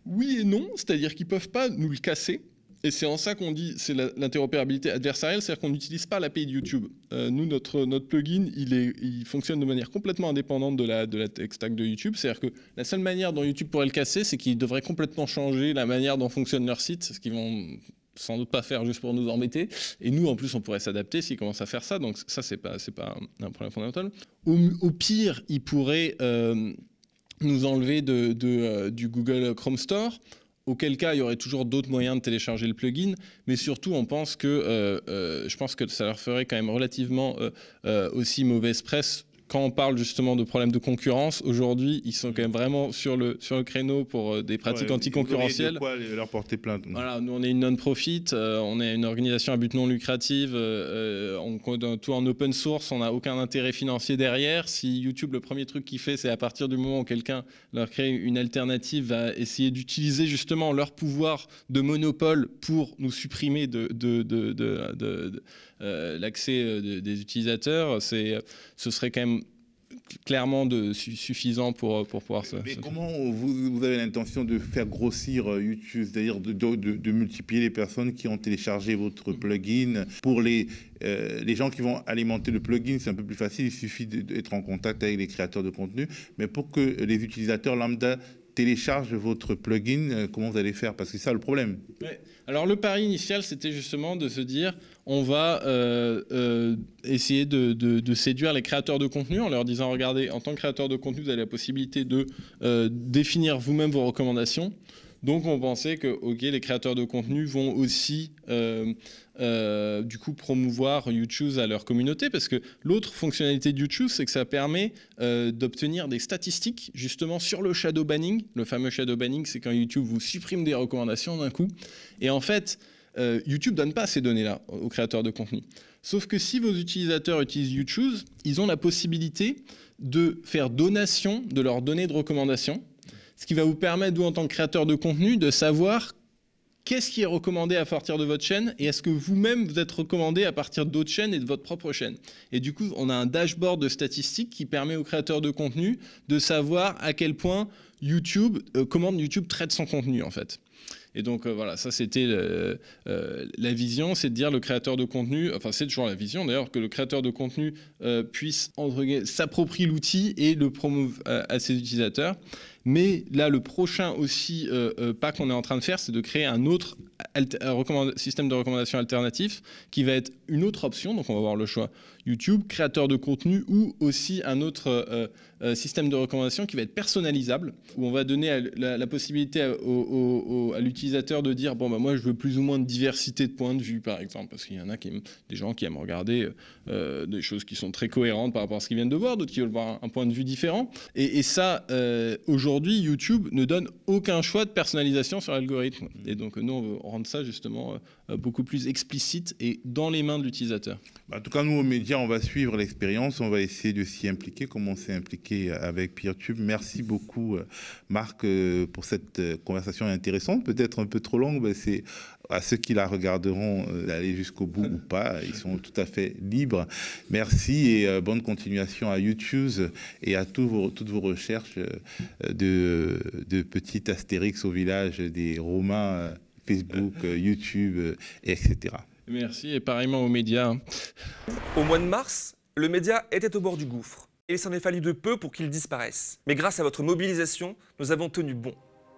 Oui et non, c'est-à-dire qu'ils ne peuvent pas nous le casser. Et c'est en ça qu'on dit, c'est l'interopérabilité adversarielle, c'est-à-dire qu'on n'utilise pas l'API de YouTube. Euh, nous, notre, notre plugin, il, fonctionne de manière complètement indépendante de la, de la tech stack de YouTube. C'est-à-dire que la seule manière dont YouTube pourrait le casser, c'est qu'il devrait complètement changer la manière dont fonctionne leur site, ce qu'ils vont sans doute pas faire juste pour nous embêter. Et nous, en plus, on pourrait s'adapter s'ils commencent à faire ça. Donc ça, c'est pas, c'est pas un, problème fondamental. Au, pire, ils pourraient euh, nous enlever de, euh, du Google Chrome Store. Auquel cas, il y aurait toujours d'autres moyens de télécharger le plugin, mais surtout, on pense que, euh, je pense que ça leur ferait quand même relativement aussi mauvaise presse quand on parle justement de problèmes de concurrence, aujourd'hui, ils sont quand même vraiment sur le, sur le créneau pour euh, des pratiques anticoncurrentielles. Pourquoi leur porter plainte Voilà, nous, on est une non-profit, euh, on est une organisation à but non lucratif, euh, on tout en open source, on n'a aucun intérêt financier derrière. Si YouTube, le premier truc qu'il fait, c'est à partir du moment où quelqu'un leur crée une alternative, va essayer d'utiliser justement leur pouvoir de monopole pour nous supprimer de, de euh, l'accès euh, des utilisateurs, ce serait quand même clairement suffisant pour, euh, pour pouvoir se... Mais comment vous, avez l'intention de faire grossir YouTube, c'est-à-dire de, de, multiplier les personnes qui ont téléchargé votre plugin Pour les, les gens qui vont alimenter le plugin, c'est un peu plus facile, il suffit d'être en contact avec les créateurs de contenu. Mais pour que les utilisateurs lambda télécharge votre plugin, euh, comment vous allez faire Parce que c'est ça le problème. Alors le pari initial, c'était justement de se dire, on va euh, euh, essayer de, séduire les créateurs de contenu en leur disant, regardez, en tant que créateur de contenu, vous avez la possibilité de définir vous-même vos recommandations donc on pensait que ok, les créateurs de contenu vont aussi euh, euh, du coup promouvoir YouTube à leur communauté parce que l'autre fonctionnalité de YouTube c'est que ça permet euh, d'obtenir des statistiques justement sur le shadow banning. Le fameux shadow banning c'est quand YouTube vous supprime des recommandations d'un coup et en fait YouTube YouTube donne pas ces données là aux créateurs de contenu. Sauf que si vos utilisateurs utilisent YouTube, ils ont la possibilité de faire donation de leurs données de recommandations ce qui va vous permettre, vous, en tant que créateur de contenu, de savoir qu'est-ce qui est recommandé à partir de votre chaîne et est-ce que vous-même vous êtes recommandé à partir d'autres chaînes et de votre propre chaîne. Et du coup, on a un dashboard de statistiques qui permet aux créateurs de contenu de savoir à quel point YouTube, euh, comment YouTube traite son contenu en fait. Et donc euh, voilà, ça c'était euh, la vision, c'est de dire le créateur de contenu, enfin c'est toujours la vision d'ailleurs, que le créateur de contenu puisse s'approprier l'outil et le promouvoir à ses utilisateurs. Mais là, le prochain aussi euh, euh, pas qu'on est en train de faire, c'est de créer un autre système de recommandation alternatif qui va être une autre option. Donc on va avoir le choix YouTube, créateur de contenu ou aussi un autre euh, système de recommandation qui va être personnalisable, où on va donner la, possibilité à l'utilisateur de dire bon bah moi je veux plus ou moins de diversité de points de vue par exemple, parce qu'il y en a qui des gens qui aiment regarder des choses qui sont très cohérentes par rapport à ce qu'ils viennent de voir, d'autres qui veulent voir un, point de vue différent. Et, ça, aujourd'hui aujourd'hui, YouTube ne donne aucun choix de personnalisation sur l'algorithme. Mmh. Et donc, nous, on veut rendre ça justement euh, euh, beaucoup plus explicite et dans les mains de l'utilisateur. Bah, en tout cas, nous, aux médias, on va suivre l'expérience, on va essayer de s'y impliquer comme on s'est impliqué euh, avec PeerTube. Merci beaucoup, Marc, pour cette conversation intéressante, peut-être un peu trop longue, mais bah, c'est à ceux qui la regarderont euh, d'aller jusqu'au bout ou pas. Ils sont tout à fait libres. Merci et euh, bonne continuation à YouTube et à toutes vos recherches euh, de, de astérix au village des Romains, Facebook, YouTube, etc. Merci et pareillement aux médias. Hein. Au mois de mars, le média était au bord du gouffre. Et il s'en est fallu de peu pour qu'il disparaisse. Mais grâce à votre mobilisation, nous avons tenu bon.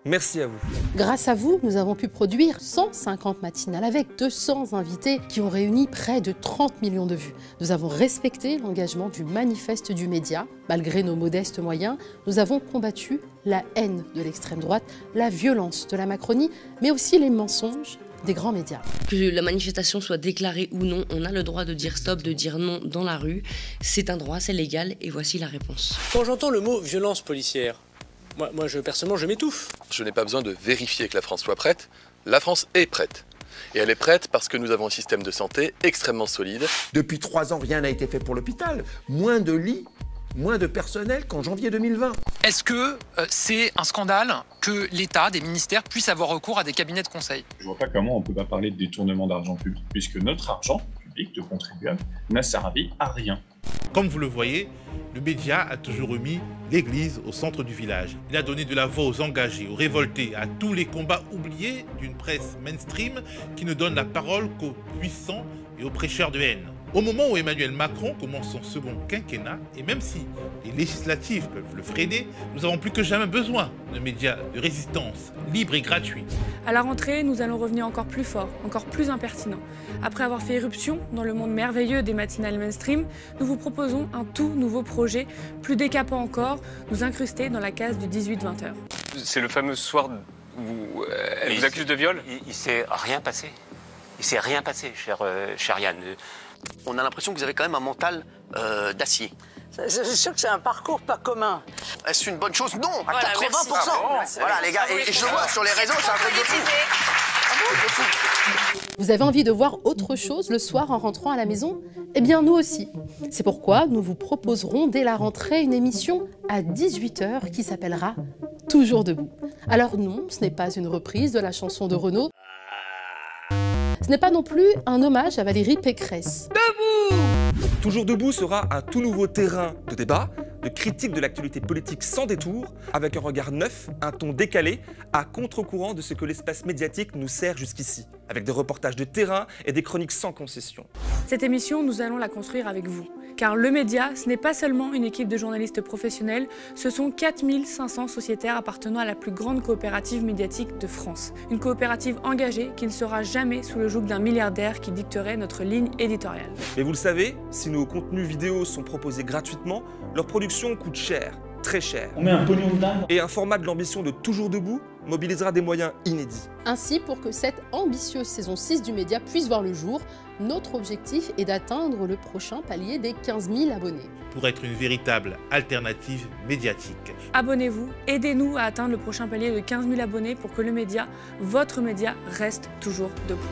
Merci à vous. Grâce à vous, nous avons pu produire 150 matinales avec 200 invités qui ont réuni près de 30 millions de vues. Nous avons respecté l'engagement du manifeste du média. Malgré nos modestes moyens, nous avons combattu la haine de l'extrême droite, la violence de la Macronie, mais aussi les mensonges des grands médias. Que la manifestation soit déclarée ou non, on a le droit de dire stop, de dire non dans la rue. C'est un droit, c'est légal et voici la réponse. Quand j'entends le mot violence policière, moi, je, personnellement, je m'étouffe. Je n'ai pas besoin de vérifier que la France soit prête. La France est prête. Et elle est prête parce que nous avons un système de santé extrêmement solide. Depuis trois ans, rien n'a été fait pour l'hôpital. Moins de lits, moins de personnel qu'en janvier 2020. Est-ce que euh, c'est un scandale que l'État, des ministères, puissent avoir recours à des cabinets de conseil Je vois pas comment on ne peut pas parler de détournement d'argent public, puisque notre argent public de contribuables n'a servi à rien. Comme vous le voyez, le média a toujours remis l'Église au centre du village. Il a donné de la voix aux engagés, aux révoltés, à tous les combats oubliés d'une presse mainstream qui ne donne la parole qu'aux puissants et aux prêcheurs de haine. Au moment où Emmanuel Macron commence son second quinquennat, et même si les législatives peuvent le freiner, nous avons plus que jamais besoin de médias de résistance libres et gratuits. À la rentrée, nous allons revenir encore plus fort, encore plus impertinent. Après avoir fait éruption dans le monde merveilleux des matinales mainstream, nous vous proposons un tout nouveau projet, plus décapant encore, nous incruster dans la case du 18-20h. C'est le fameux soir où euh, elle vous accuse de viol Il, il s'est rien passé. Il s'est rien passé, euh, cher Yann. On a l'impression que vous avez quand même un mental euh, d'acier suis sûr que c'est un parcours pas commun. Est-ce une bonne chose Non, à 80%. Ah voilà, les gars, et, je vois sur les réseaux, c'est un de ah Vous avez envie de voir autre chose le soir en rentrant à la maison Eh bien, nous aussi. C'est pourquoi nous vous proposerons dès la rentrée une émission à 18h qui s'appellera Toujours debout. Alors non, ce n'est pas une reprise de la chanson de Renaud. Ce n'est pas non plus un hommage à Valérie Pécresse. Debout Toujours debout sera un tout nouveau terrain de débat, de critique de l'actualité politique sans détour, avec un regard neuf, un ton décalé, à contre-courant de ce que l'espace médiatique nous sert jusqu'ici, avec des reportages de terrain et des chroniques sans concession. Cette émission, nous allons la construire avec vous. Car le média, ce n'est pas seulement une équipe de journalistes professionnels, ce sont 4500 sociétaires appartenant à la plus grande coopérative médiatique de France. Une coopérative engagée qui ne sera jamais sous le joug d'un milliardaire qui dicterait notre ligne éditoriale. Mais vous le savez, si nos contenus vidéo sont proposés gratuitement, leur production coûte cher, très cher. On met un pognon dingue. Et un format de l'ambition de Toujours Debout mobilisera des moyens inédits. Ainsi, pour que cette ambitieuse saison 6 du média puisse voir le jour, notre objectif est d'atteindre le prochain palier des 15 000 abonnés. Pour être une véritable alternative médiatique. Abonnez-vous, aidez-nous à atteindre le prochain palier de 15 000 abonnés pour que le média, votre média, reste toujours debout.